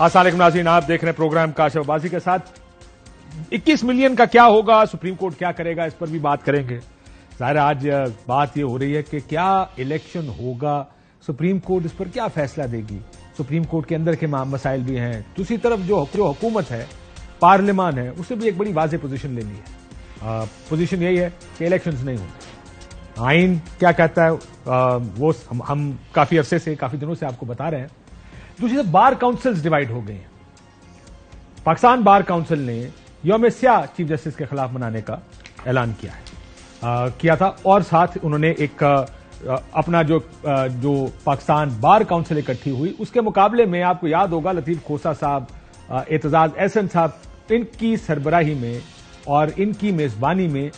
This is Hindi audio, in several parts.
असल नाजीन आप देख रहे हैं प्रोग्राम काशबाजी के साथ 21 मिलियन का क्या होगा सुप्रीम कोर्ट क्या करेगा इस पर भी बात करेंगे जाहिर आज बात यह हो रही है कि क्या इलेक्शन होगा सुप्रीम कोर्ट इस पर क्या फैसला देगी सुप्रीम कोर्ट के अंदर के मसाइल भी हैं दूसरी तरफ जो जो हुकूमत है पार्लियामान है उसे भी एक बड़ी वाज पोजीशन लेनी है पोजीशन यही है कि इलेक्शन नहीं होंगे आइन क्या कहता है आ, वो हम, हम काफी अरसे से काफी दिनों से आपको बता रहे हैं दूसरी तरफ बार काउंसिल्स डिवाइड हो गए हैं पाकिस्तान बार काउंसिल ने योम सिया चीफ जस्टिस के खिलाफ मनाने का ऐलान किया है आ, किया था और साथ उन्होंने एक आ, अपना जो आ, जो पाकिस्तान बार काउंसिल इकट्ठी हुई उसके मुकाबले में आपको याद होगा लतीफ खोसा साहब एतजाज एहसन साहब इनकी सरबराही में और इनकी मेजबानी में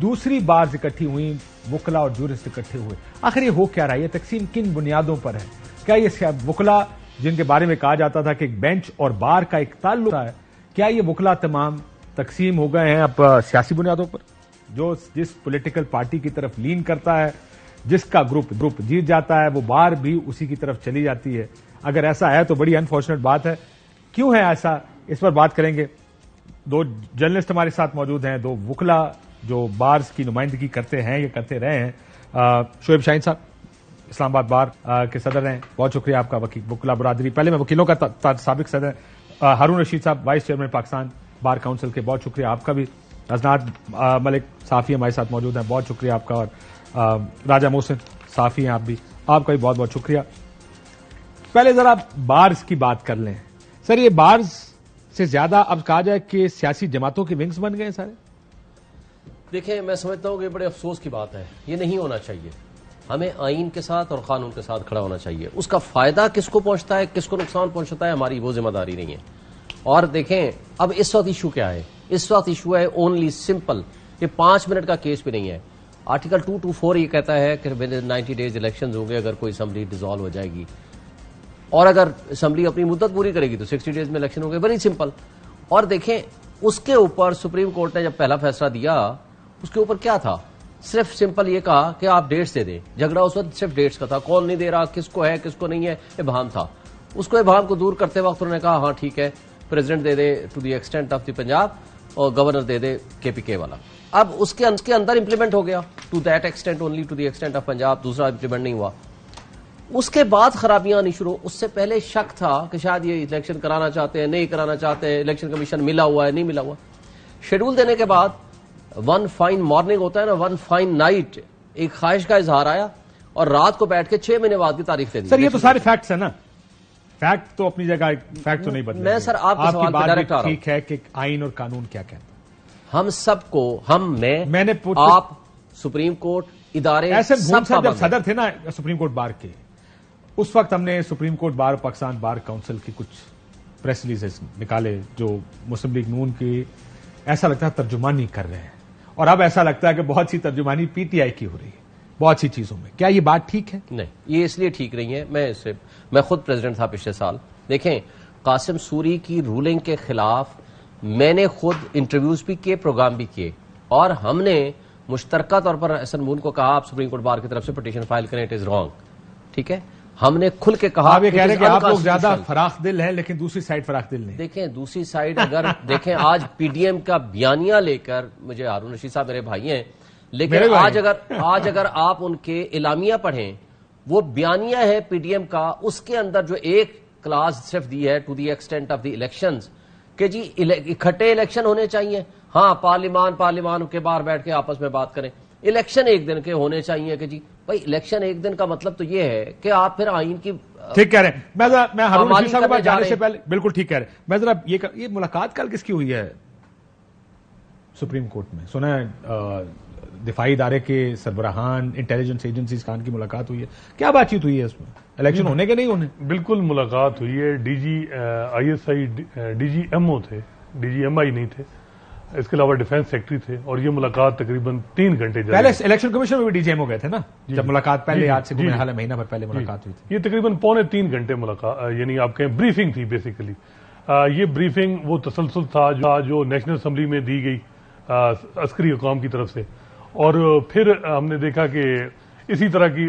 दूसरी बार इकट्ठी हुई वकला और जूरिस्ट इकट्ठे हुए आखिर ये हो क्या रहा है ये तकसीम किन बुनियादों पर है क्या ये वकला जिनके बारे में कहा जाता था कि एक बेंच और बार का एक ताल्लुक है क्या ये बुखला तमाम तकसीम हो गए हैं अब सियासी बुनियादों पर जो जिस पॉलिटिकल पार्टी की तरफ लीन करता है जिसका ग्रुप ग्रुप जीत जाता है वो बार भी उसी की तरफ चली जाती है अगर ऐसा है तो बड़ी अनफॉर्चुनेट बात है क्यों है ऐसा इस पर बात करेंगे दो जर्नलिस्ट हमारे साथ मौजूद हैं दो वकला जो बार्स की नुमाइंदगी करते हैं या करते रहे हैं शोएब शाहीन साहब इस्लामाबाद बार के सदर हैं बहुत शुक्रिया आपका वकील बुकला बरादरी पहले मैं वकीलों का सबक सदर हारून रशीद साहब vice chairman Pakistan bar council के बहुत शुक्रिया आपका भी अजनाद मलिक साफ़ी हमारे साथ मौजूद हैं बहुत शुक्रिया आपका और राजा मोहसिन साफ़ी हैं आप भी आपका भी बहुत बहुत शुक्रिया पहले ज़रा बार्स की बात कर लें सर ये बार्स से ज़्यादा अब कहा जाए कि सियासी जमातों के विंग्स बन गए सारे देखिए मैं समझता हूँ कि बड़े अफसोस की बात है ये नहीं होना चाहिए हमें आइन के साथ और कानून के साथ खड़ा होना चाहिए उसका फ़ायदा किसको पहुंचता है किसको नुकसान पहुंचता है हमारी वो जिम्मेदारी नहीं है और देखें अब इस वक्त इशू क्या है इस वक्त इशू है ओनली सिंपल ये पांच मिनट का केस भी नहीं है आर्टिकल टू टू फोर ये कहता है कि विद नाइनटी डेज इलेक्शन होंगे अगर कोई असम्बली डिजॉल्व हो जाएगी और अगर असम्बली अपनी मुद्दत पूरी करेगी तो सिक्सटी डेज में इलेक्शन होंगे वेरी सिंपल और देखें उसके ऊपर सुप्रीम कोर्ट ने जब पहला फैसला दिया उसके ऊपर क्या था सिर्फ सिंपल ये कहा कि आप डेट्स दे दें झगड़ा उस वक्त सिर्फ डेट्स का था कौन नहीं दे रहा किसको है किसको नहीं है इबाम था उसको इबाम को दूर करते वक्त उन्होंने कहा हाँ ठीक है प्रेसिडेंट दे दे to the extent of the Punjab और गवर्नर दे दे के पी के वाला अब उसके अं-, उसके अंदर इंप्लीमेंट हो गया to that extent only to the extent of Punjab दूसरा इंप्लीमेंट नहीं हुआ उसके बाद खराबियां आनी शुरू उससे पहले शक था कि शायद ये इलेक्शन कराना चाहते हैं नहीं कराना चाहते हैं इलेक्शन कमीशन मिला हुआ है नहीं मिला हुआ शेड्यूल देने के बाद वन फाइन मॉर्निंग होता है ना वन फाइन नाइट एक ख्वाहिश का इजहार आया और रात को बैठ के छह महीने बाद की तारीख दे दी सर ये तो सारे फैक्ट्स है ना फैक्ट तो अपनी जगह फैक्ट तो नहीं बदल मैं सर आप आपकी बात डायरेक्ट आ रहा ठीक है कि आइन और कानून क्या कहते हैं हम सबको हम मैं मैंने आप सुप्रीम कोर्ट इदारे ऐसे जब सदर थे ना सुप्रीम कोर्ट बार के उस वक्त हमने supreme court bar Pakistan bar council की कुछ प्रेस रिलीजेस निकाले जो मुस्लिम लीग नून की ऐसा लगता है तर्जुमानी कर रहे हैं और अब ऐसा लगता है कि बहुत सी तर्जुमानी पीटीआई की हो रही है बहुत सी चीजों में क्या ये बात ठीक है नहीं ये इसलिए ठीक नहीं है मैं इसे मैं खुद प्रेसिडेंट था पिछले साल देखें कासिम सूरी की रूलिंग के खिलाफ मैंने खुद इंटरव्यूज भी किए प्रोग्राम भी किए और हमने मुश्तरका तौर पर अहसन मून को कहा आप सुप्रीम कोर्ट बार की तरफ से पटिशन फाइल करें इट इज रॉन्ग ठीक है हमने खुल के कहा आप ये कह रहे कि आप लोग ज्यादा फराख दिल हैं लेकिन दूसरी साइड फराख दिल नहीं देखें दूसरी साइड अगर देखें आज पीडीएम का बयानिया लेकर मुझे हारून रशीद साहब मेरे भाई हैं लेकिन आज अगर आज अगर आप उनके इलामिया पढ़ें वो बयानिया है पीडीएम का उसके अंदर जो एक क्लास सिर्फ दी है to the extent of the election के जी इकट्ठे इलेक्शन होने चाहिए हाँ पार्लिमान पार्लियमान के बाहर बैठ के आपस में बात करें इलेक्शन एक दिन के होने चाहिए कि जी भाई इलेक्शन एक दिन का मतलब तो ये है कि आप फिर आइन की ठीक कह रहे हैं मैं जरा मैं साहब के पास जाने से पहले बिल्कुल ठीक कह रहे हैं मैं जरा ये ये मुलाकात कल किसकी हुई है सुप्रीम कोर्ट में सुना है दिफाई इदारे के सरबराहान इंटेलिजेंस एजेंसी खान की मुलाकात हुई है क्या बातचीत हुई है इसमें इलेक्शन होने के नहीं होने बिल्कुल मुलाकात हुई है DG I S I DG थे डीजीएमआई एम आई नहीं थे इसके अलावा डिफेंस सेक्रेटरी थे और ये मुलाकात तकरीबन तीन घंटे पहले इलेक्शन कमीशन में भी डीजीएम हो गए थे ना जब मुलाकात पहले आज से हाल महीना भर पहले मुलाकात हुई थी ये तकरीबन पौने तीन घंटे मुलाकात यानी आपके कहें ब्रीफिंग थी बेसिकली आ, ये ब्रीफिंग वो तसलसल था जो, जो नेशनल असम्बली में दी गई अस्करी अकाम की तरफ से और फिर हमने देखा कि इसी तरह की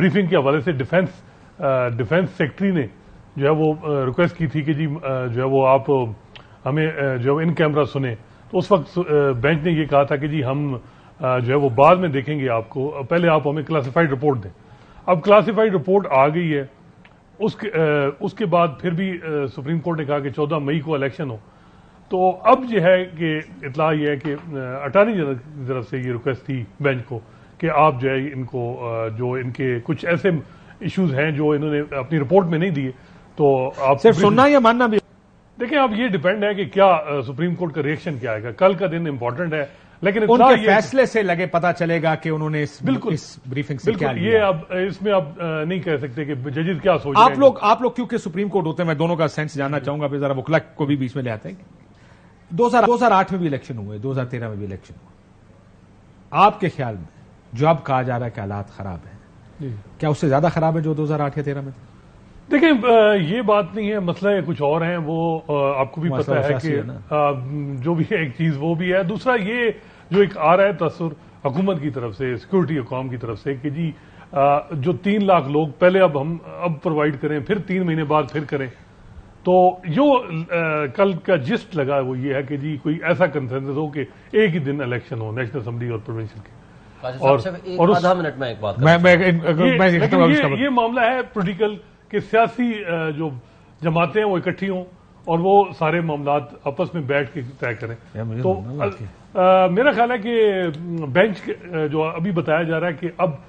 ब्रीफिंग के हवाले से डिफेंस डिफेंस सेक्रेटरी ने जो है वो रिक्वेस्ट की थी कि जी जो है वो आप हमें जो इन कैमरा सुने तो उस वक्त बेंच ने ये कहा था कि जी हम जो है वो बाद में देखेंगे आपको पहले आप हमें क्लासिफाइड रिपोर्ट दें अब क्लासिफाइड रिपोर्ट आ गई है उसके उसके बाद फिर भी सुप्रीम कोर्ट ने कहा कि 14 मई को इलेक्शन हो तो अब जो है कि इतला यह है कि अटारनी जनरल की तरफ से ये रिक्वेस्ट थी बेंच को कि आप जो है इनको जो इनके कुछ ऐसे इश्यूज हैं जो इन्होंने अपनी रिपोर्ट में नहीं दिए तो आप सिर्फ सुनना या मानना भी देखिए अब ये डिपेंड है कि क्या सुप्रीम कोर्ट का रिएक्शन क्या आएगा कल का दिन इंपॉर्टेंट है लेकिन उनके फैसले से लगे पता चलेगा कि उन्होंने इस बिल्कुल इस ब्रीफिंग से क्या लिया ये अब इसमें आप नहीं कह सकते कि जजेज क्या सोच आप लोग आप लोग क्योंकि सुप्रीम कोर्ट होते हैं मैं दोनों का सेंस जानना चाहूंगा फिर जरा वकला को भी बीच में ले आते हैं दो हजार आठ में भी इलेक्शन हुए दो हजार तेरह में भी इलेक्शन हुआ आपके ख्याल में जो अब कहा जा रहा है कि हालात खराब है क्या उससे ज्यादा खराब है जो दो हजार आठ या तेरह में था देखिए ये बात नहीं है मसला है कुछ और हैं वो आपको भी पता है कि जो भी है एक चीज वो भी है दूसरा ये जो एक आ रहा है तसुर हुकूमत की तरफ से सिक्योरिटी अकाम की तरफ से कि जी जो तीन लाख लोग पहले अब हम अब प्रोवाइड करें फिर तीन महीने बाद फिर करें तो जो कल का जिस्ट लगा वो ये है कि जी कोई ऐसा कंसेंसस हो कि एक ही दिन इलेक्शन हो नेशनल असेंबली और प्रोविंशियल के और, और मिनट में एक बात मैं, मैं, मैं, मैं, मैं, मैं, मैं, ये मामला है पोलिटिकल कि सियासी जो जमातें हैं वो इकट्ठी हों और वो सारे मामला आपस में बैठ के तय करें तो आ, मेरा ख्याल है कि बेंच जो अभी बताया जा रहा है कि अब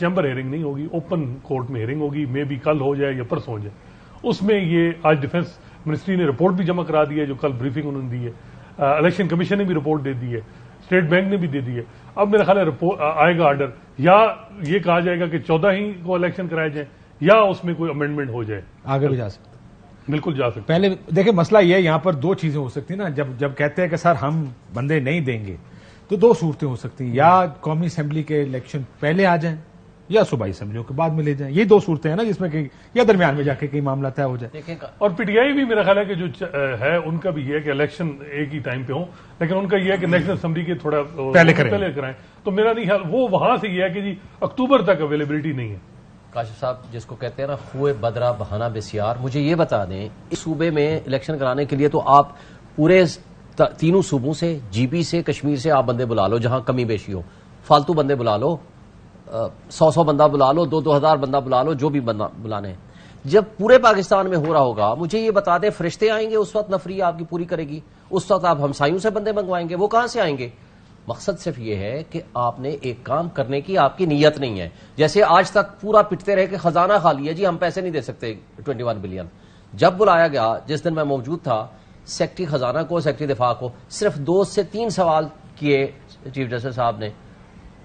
चैम्बर हेयरिंग नहीं होगी ओपन कोर्ट में हेयरिंग होगी मे भी कल हो जाए या परसों हो जाए उसमें ये आज डिफेंस मिनिस्ट्री ने रिपोर्ट भी जमा करा दी है जो कल ब्रीफिंग उन्होंने दी है इलेक्शन कमीशन ने भी रिपोर्ट दे दी है स्टेट बैंक ने भी दे दी है अब मेरा ख्याल है आएगा ऑर्डर या ये कहा जाएगा कि चौदह ही को इलेक्शन कराए जाए या उसमें कोई अमेंडमेंट हो जाए आगे भी जा सकते बिल्कुल जा सकते पहले देखिए मसला यह है यहाँ पर दो चीजें हो सकती है ना जब जब कहते हैं कि सर हम बंदे नहीं देंगे तो दो सूरतें हो सकती हैं या कौमी असेंबली के इलेक्शन पहले आ जाएं या सुबह असेंबलियों के बाद में ले जाएं ये दो सूरतें हैं ना जिसमें कि या दरमियान में जाके कहीं मामला तय हो जाए और पीटीआई भी मेरा ख्याल है कि जो है उनका भी ये है कि इलेक्शन एक ही टाइम पे हो लेकिन उनका यह है कि नेशनल असेंबली के थोड़ा पहले करें पहले कराएं तो मेरा नहीं ख्याल वो वहां से यह है कि जी अक्टूबर तक अवेलेबिलिटी नहीं है काशिफ साहब जिसको कहते हैं ना खुए बदरा बहाना बेसियार मुझे ये बता दें इस सूबे में इलेक्शन कराने के लिए तो आप पूरे तीनों सूबों से जीपी से कश्मीर से आप बंदे बुला लो जहां कमी बेशी हो फालतू बंदे बुला लो सौ सौ बंदा बुला लो दो दो हजार बंदा बुला लो जो भी बंदा बुलाने जब पूरे पाकिस्तान में हो रहा होगा मुझे ये बता दें फरिश्ते आएंगे उस वक्त नफरी आपकी पूरी करेगी उस वक्त आप हमसायों से बंदे मंगवाएंगे वो कहां से आएंगे मकसद सिर्फ ये है कि आपने एक काम करने की आपकी नीयत नहीं है जैसे आज तक पूरा पिटते रहे कि खजाना खाली है जी हम पैसे नहीं दे सकते ट्वेंटी वन बिलियन जब बुलाया गया जिस दिन मैं मौजूद था सेक्रेटरी खजाना को सेक्रेटरी दिफा को सिर्फ दो से तीन सवाल किए चीफ जस्टिस साहब ने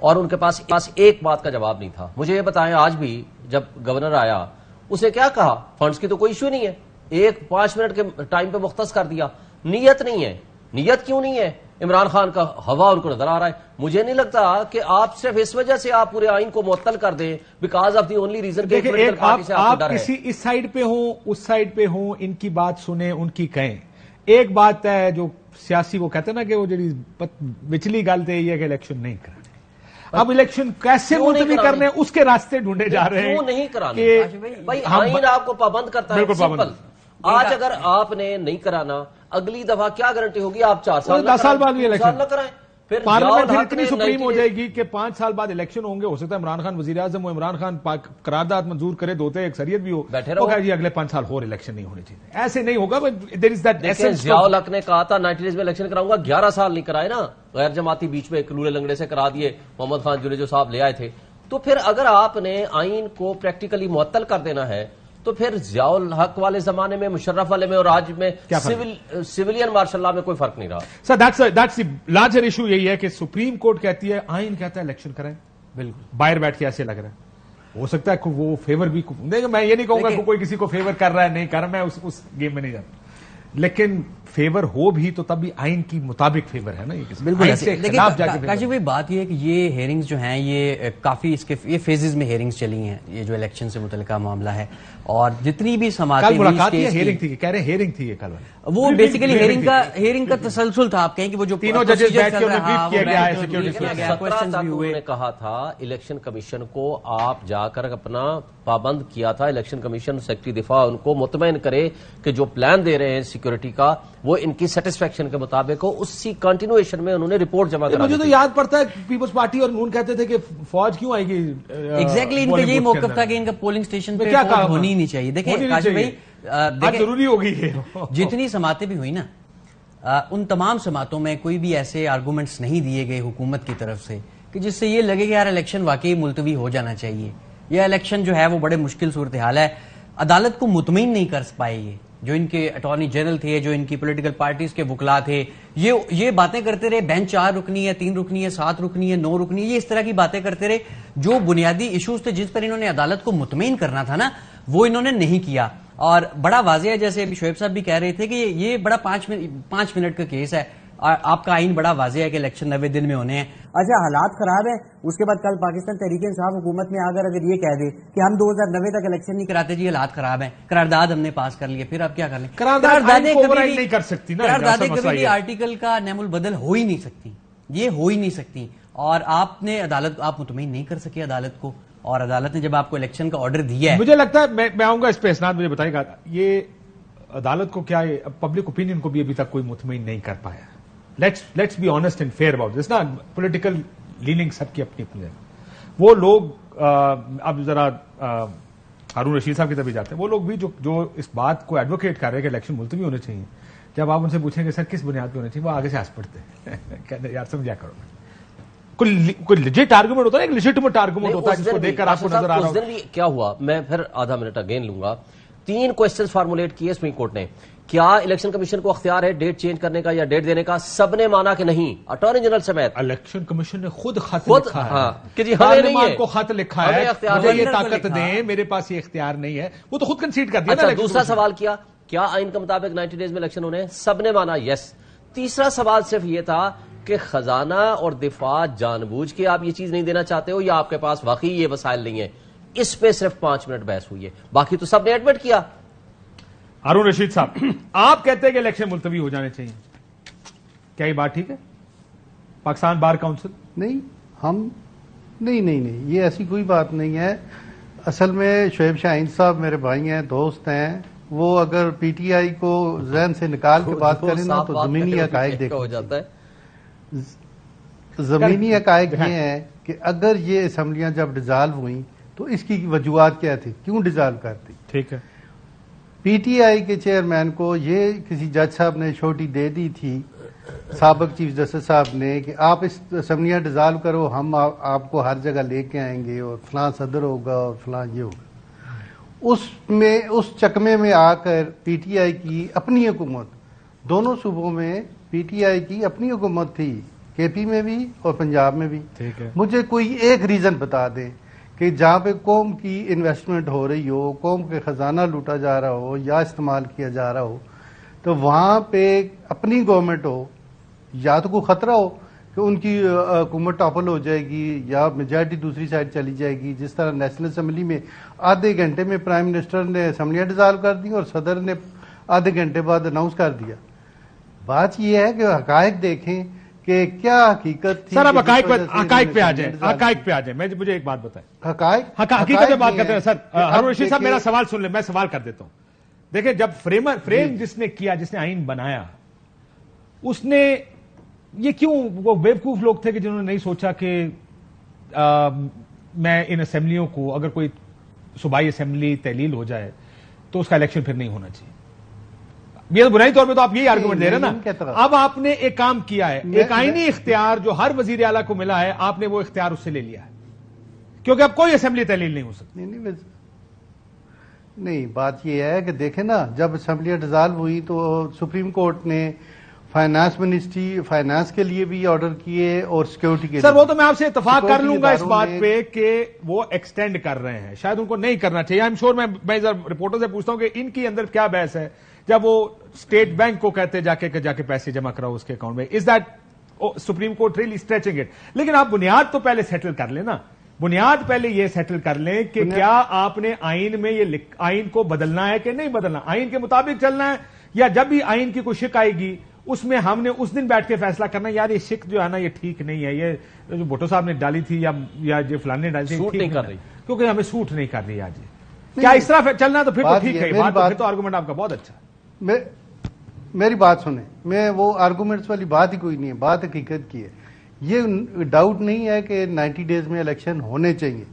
और उनके पास पास एक बात का जवाब नहीं था मुझे ये बताएं आज भी जब गवर्नर आया उसे क्या कहा फंड्स की तो कोई इश्यू नहीं है एक पांच मिनट के टाइम पे मुख्तस कर दिया नीयत नहीं है नीयत क्यों नहीं है इमरान खान का हवा उनको नजर आ रहा है मुझे नहीं लगता कि आप सिर्फ इस वजह से आप पूरे आइन को मुअत्तल कर दें because of the only reason देखिए एक आप, आप किसी इस साइड पे हो उस साइड पे हो इनकी बात सुने उनकी कहें एक बात है जो सियासी वो कहते हैं ना कि वो जी विचली गल है कि इलेक्शन नहीं कर अब इलेक्शन कैसे मुलतवी करने उसके रास्ते ढूंढे जा रहे हैं वो नहीं कराने भाई आइन आपको पाबंद करता है आज अगर आपने नहीं कराना अगली दफा क्या गारंटी होगी आप चार साल दस साल बाद भी इलेक्शन फिर पार्लियामेंट फिर इतनी सुप्रीम हो जाएगी कि पांच साल बाद इलेक्शन होंगे हो सकता है इमरान खान वजी अजम और इमरान खान करारदाद मंजूर करे दोते अक्सरियत भी हो बैठे रहो जी अगले पांच साल और इलेक्शन नहीं होने चाहिए ऐसे नहीं होगा देर इज दैट हक ने कहा था नाइनटी डेज में इलेक्शन कराऊंगा ग्यारह साल नहीं कराए ना गैर जमाती बीच में लूड़े लंगड़े से करा दिए मोहम्मद खान जो साहब ले आए थे तो फिर अगर आपने आइन को प्रैक्टिकली मुत्तल कर देना है तो फिर जियाउल हक वाले जमाने में मुशर्रफ वाले में और आज में सिविल सिविलियन मार्शल लॉ में कोई फर्क नहीं रहा sir that's that's larger issue यही है कि सुप्रीम कोर्ट कहती है आइन कहता है इलेक्शन कराएं बिल्कुल बाहर बैठ के ऐसे लग रहा है हो सकता है वो फेवर भी देखिए मैं ये नहीं कहूंगा कि कोई किसी को फेवर कर रहा है नहीं कर रहा मैं उस, उस गेम में नहीं जाता लेकिन फेवर हो भी तो तब भी आइन के मुताबिक फेवर है ना ये बिल्कुल काशिफ भाई बात ये है कि ये हेयरिंग्स जो हैं ये काफ़ी इसके ये फेजेस में हेयरिंग्स चली हैं ये जो इलेक्शन से मुतल मामला है और जितनी भी समाज मुलाकात हेयरिंग थी कह रहे हेयरिंग थी कल वो बेसिकली हेयरिंग का हेयरिंग का तसलसल था आप कहें कि वो जो तीनों जजेस ने कहा था इलेक्शन कमीशन को आप जाकर अपना पाबंद किया था इलेक्शन कमीशन सेक्रेटरी दिफा उनको मुतमिन करे कि जो प्लान दे रहे हैं सिक्योरिटी का वो इनकी सेटिस्फेक्शन के मुताबिक हो उसी कंटिन्यूएशन में उन्होंने रिपोर्ट जमा करा मुझे तो याद पड़ता है पीपल्स पार्टी और नून कहते थे कि फौज क्यों आएगी एग्जैक्टली इनका यही मौका था कि इनका पोलिंग स्टेशन पे क्या काम होनी नहीं चाहिए देखिए काशिफ भाई जरूरी होगी जितनी समाते भी हुई ना आ, उन तमाम समातों में कोई भी ऐसे आर्गूमेंट्स नहीं दिए गए हुकूमत की तरफ से कि जिससे ये लगे कि यार इलेक्शन वाकई मुलतवी हो जाना चाहिए यह इलेक्शन जो है वो बड़े मुश्किल सूरत हाल है अदालत को मुतमिन नहीं कर पाए ये जो इनके अटॉर्नी जनरल थे जो इनकी पॉलिटिकल पार्टीज के वकला थे ये ये बातें करते रहे बेंच चार रुकनी है तीन रुकनी है सात रुकनी है नौ रुकनी है ये इस तरह की बातें करते रहे जो बुनियादी इश्यूज थे जिस पर इन्होंने अदालत को मुतमिन करना था ना वो इन्होंने नहीं किया और बड़ा वाजिया जैसे अभी शोएब साहब भी कह रहे थे कि ये बड़ा पांच मिनट पांच मिनट का केस है आपका आइन बड़ा वाजिया है कि इलेक्शन नबे दिन में होने हैं अच्छा हालात खराब है उसके बाद कल पाकिस्तान तहरीक इंसाफ हुकूमत में आकर अगर ये कह दे कि हम 2009 तक इलेक्शन नहीं कराते जी हालात खराब है करारदाद हमने पास कर लिए फिर आप क्या कर लें करारदादे नहीं कर सकती कभी आर्टिकल का नेमुल बदल हो ही नहीं सकती ये हो ही नहीं सकती और आपने अदालत आप मुतमिन नहीं कर सके अदालत को और अदालत ने जब आपको इलेक्शन का ऑर्डर दिया है मुझे लगता है मैं मैं आऊंगा इस पे इसनाद मुझे बताएगा ये अदालत को क्या है पब्लिक ओपिनियन को भी अभी तक कोई मुतमिन नहीं कर पाया let's let's be honest and fair about this ना पॉलिटिकल लीनिंग सबकी अपनी अपनी है वो लोग अब जरा हारून रशीद साहब की तभी जाते हैं वो लोग भी जो जो इस बात को एडवोकेट कर रहे हैं कि इलेक्शन मुलतवी होने चाहिए जब आप उनसे पूछेंगे सर किस बुनियाद पर होने चाहिए वो आगे से हंस पड़ते हैं यार समझा करो कोई कोई लिजिट आर्गूमेंट होता है एक लिजिटमेट आर्गूमेंट होता है जिसको देखकर आपको अच्छा नजर आ रहा है क्या हुआ मैं फिर आधा मिनट अगेन लूंगा तीन क्वेश्चंस फॉर्मुलेट किए सुप्रीम कोर्ट ने क्या इलेक्शन कमीशन को अख्तियार है डेट चेंज करने का या डेट देने का सबने माना कि नहीं अटॉर्नी जनरल समेत इलेक्शन कमीशन ने खुद खत खुद लिखा है हाँ, कि जी हमें नहीं है को खत लिखा है मुझे ये ताकत दें मेरे पास ये अख्तियार नहीं है वो तो खुद कंसीड कर दिया अच्छा, दूसरा सवाल किया क्या आइन के मुताबिक नाइन्टी डेज में इलेक्शन होने सबने माना यस तीसरा सवाल सिर्फ ये था कि खजाना और दिफा जानबूझ के आप ये चीज नहीं देना चाहते हो या आपके पास वाकई ये वसाइल नहीं है इस पे सिर्फ पांच मिनट बहस हुई है बाकी तो सबने एडमिट किया अरुण रशीद साहब आप कहते हैं कि इलेक्शन मुलतवी हो जाने चाहिए क्या ये बात ठीक है पाकिस्तान बार काउंसिल नहीं हम नहीं नहीं नहीं ये ऐसी कोई बात नहीं है असल में शोएब शाहीन साहब मेरे भाई हैं दोस्त हैं वो अगर पीटीआई को जहन से निकाल के बात करें ना तो जमीनी अकायक देख हो जाता है जमीनी हकायक हाँ। ये है कि अगर ये असम्बलियां जब डिजॉल्व हुई तो इसकी वजूहत क्या थी क्यों डिजॉल्व करती ठीक है पीटीआई के चेयरमैन को ये किसी जज साहब ने छोटी दे दी थी सबक चीफ जस्टिस साहब ने कि आप इस असम्बलियाँ डिज़ाल्व करो हम आ, आपको हर जगह लेके आएंगे और फलां सदर होगा और फलां ये होगा उसमें उस चकमे में आकर पीटीआई की अपनी हुकूमत दोनों सूबों में पीटीआई की अपनी हुकूमत थी केपी में भी और पंजाब में भी ठीक है मुझे कोई एक रीज़न बता दें कि जहाँ पे कौम की इन्वेस्टमेंट हो रही हो कौम के खजाना लूटा जा रहा हो या इस्तेमाल किया जा रहा हो तो वहाँ पे अपनी गवर्नमेंट हो या तो कोई खतरा हो कि उनकी हुकूमत टॉपल हो जाएगी या मेजॉरिटी दूसरी साइड चली जाएगी जिस तरह नेशनल असम्बली में आधे घंटे में प्राइम मिनिस्टर ने असम्बलियां डिजॉल्व कर दी और सदर ने आधे घंटे बाद अनाउंस कर दिया बात यह है कि हकायक देखें कि क्या हकीकत थी सर अब हकाइक पे हकाइक पे आ जाए हकाइक पे आ जाए मैं मुझे एक बात बताए हकीकत बात करते हैं सर अरुण ऋषि साहब मेरा सवाल सुन ले मैं सवाल कर देता हूं देखिए जब फ्रेमर फ्रेम जिसने किया जिसने आइन बनाया उसने ये क्यों वो बेवकूफ लोग थे कि जिन्होंने नहीं सोचा कि मैं इन असेंबलियों को अगर कोई सूबाई असेंबली तहलील हो जाए तो उसका इलेक्शन फिर नहीं होना चाहिए ये तो बुनियादी तौर पे तो आप यही आर्गूमेंट दे रहे ना अब आपने एक काम किया है एक आईनी इख्तियार जो हर वजीर आला को मिला है आपने वो इख्तियार उससे ले लिया है क्योंकि अब कोई असेंबली तहलील नहीं हो सकती नहीं, नहीं, नहीं बात यह है कि देखे ना जब असेंबली डिजाल्व हुई तो सुप्रीम कोर्ट ने फाइनेंस मिनिस्ट्री फाइनेंस के लिए भी ऑर्डर किए और सिक्योरिटी के सर वो तो मैं आपसे इतफाक कर लूंगा इस बात पे कि वो एक्सटेंड कर रहे हैं शायद उनको नहीं करना चाहिए आई एम श्योर मैं मैं रिपोर्टर से पूछता हूँ कि इनकी अंदर क्या बहस है जब वो स्टेट बैंक को कहते जाके जाके पैसे जमा कराओ उसके अकाउंट में is that supreme court really stretching it लेकिन आप बुनियाद तो पहले सेटल कर लेना बुनियाद पहले ये सेटल कर लें कि क्या आपने आइन में ये आइन को बदलना है कि नहीं बदलना आइन के मुताबिक चलना है या जब भी आइन की कोई शिक आएगी उसमें हमने उस दिन बैठ के फैसला करना यार ये शिक जो है ना ये ठीक नहीं है ये जो भुट्टो साहब ने डाली थी या या जो फलाने डाली थी सूट नहीं, कर रही क्योंकि हमें सूट नहीं कर रही आज क्या इस तरह चलना तो फिर तो ठीक है तो आर्गूमेंट तो आपका बहुत अच्छा मे, मेरी बात सुने मैं वो आर्गूमेंट्स वाली बात ही कोई नहीं है बात हकीकत की है ये डाउट नहीं है कि 90 डेज में इलेक्शन होने चाहिए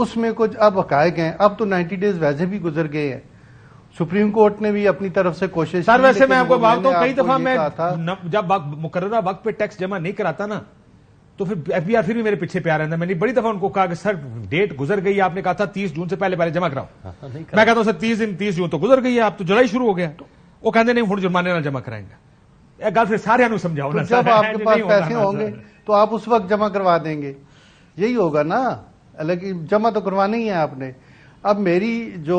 उसमें कुछ अब हकायक हैं अब तो 90 डेज वैसे भी गुजर गए हैं सुप्रीम कोर्ट ने भी अपनी तरफ से कोशिश सर वैसे मैं आपको बात कई दफा मैं जब मुकर्रा वक्त पे टैक्स जमा नहीं कराता ना तो फिर एफबीआर फिर भी मेरे पीछे पे आ रहा है मैंने बड़ी दफा उनको कहा कि सर डेट गुजर गई आपने कहा था तीस जून से पहले पहले जमा कराओ हाँ, हाँ, मैं कहता हूं सर तीस दिन तीस जून तो गुजर गई है आप तो जुलाई शुरू हो गया तो- वो कहते नहीं हूँ जुर्माने जमा कराएंगे गल फिर सारे समझाओ ना तो जब आपके पास पैसे होंगे तो आप उस वक्त जमा करवा देंगे यही होगा ना हालांकि जमा तो करवानी ही है आपने अब मेरी जो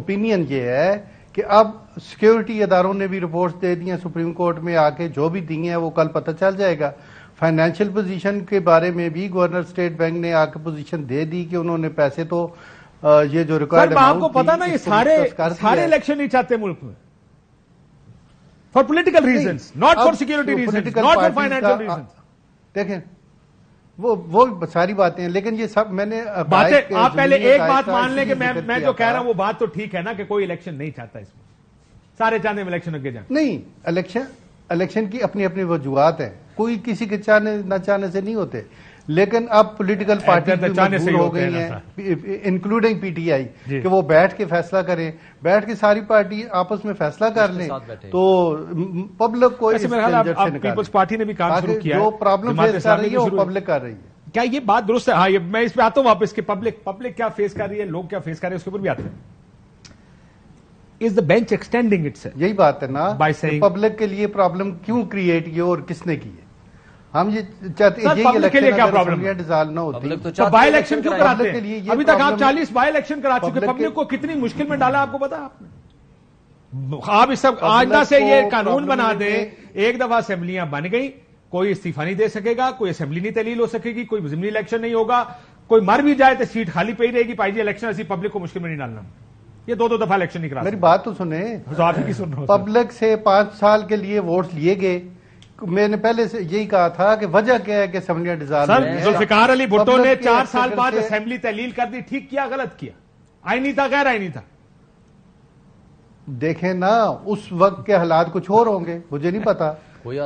ओपिनियन ये है कि अब सिक्योरिटी अदारों ने भी रिपोर्ट्स दे दी हैं सुप्रीम कोर्ट में आके जो भी दी हैं वो कल पता चल जाएगा फाइनेंशियल पोजीशन के बारे में भी गवर्नर स्टेट बैंक ने आके पोजीशन दे दी कि उन्होंने पैसे तो ये जो रिकॉर्ड आपको पता ना ये सारे सारे इलेक्शन नहीं चाहते मुल्क में for political reason not for security reason not for financial reason देखें वो वो सारी बातें लेकिन ये सब मैंने बातें आप पहले एक बात मान लें कि मैं मैं जो कह रहा हूं वो बात तो ठीक है ना कि कोई इलेक्शन नहीं चाहता इसमें सारे चाहते इलेक्शन आगे जाए नहीं इलेक्शन इलेक्शन की अपनी अपनी वजूहत है कोई किसी के चाहने न चाहने से नहीं होते लेकिन अब पॉलिटिकल पार्टी तो मजबूर हो गई हैं इंक्लूडिंग पीटीआई कि वो बैठ के फैसला करें बैठ के सारी पार्टी आपस में फैसला कर लें तो पब्लिक को पीपल्स पार्टी ने भी काम शुरू किया जो प्रॉब्लम फेस कर रही है वो पब्लिक कर रही है क्या ये बात दुरुस्त है हाँ ये मैं इस पे आता हूं वापस कि पब्लिक पब्लिक क्या फेस कर रही है लोग क्या फेस कर रहे हैं उसके ऊपर भी आते हैं is the bench extending its यही बात है ना बाई से पब्लिक के लिए प्रॉब्लम क्यों क्रिएट की और किसने की है हम ये चाहते हैं के लिए क्या प्रॉब्लम ना होती तो, तो इलेक्शन क्यों कराते हैं अभी तक आप 40 बाई इलेक्शन करा चुके पब्लिक को कितनी मुश्किल में डाला आपको पता आपने आप इस सब से ये कानून बना दे एक दफा असेंबलियां बन गई कोई इस्तीफा नहीं दे सकेगा कोई असेंबली नहीं तहलील हो सकेगी कोई जिमनी इलेक्शन नहीं होगा कोई मर भी जाए तो सीट खाली पे ही रहेगी पाई जी इलेक्शन ऐसी पब्लिक को मुश्किल में नहीं डालना ये दो दो दफा इलेक्शन नहीं करा मेरी बात तो सुने तो की सुन पब्लिक से पांच साल के लिए वोट लिए गए मैंने पहले से यही कहा था कि वजह क्या है कि असेंबलियां डिजॉल्व सर जुल्फिकार अली भुट्टो मतलब ने चार साल बाद असेंबली तहलील कर दी ठीक किया गलत किया आईनी था गैर आईनी था देखें ना उस वक्त के हालात कुछ और होंगे मुझे नहीं पता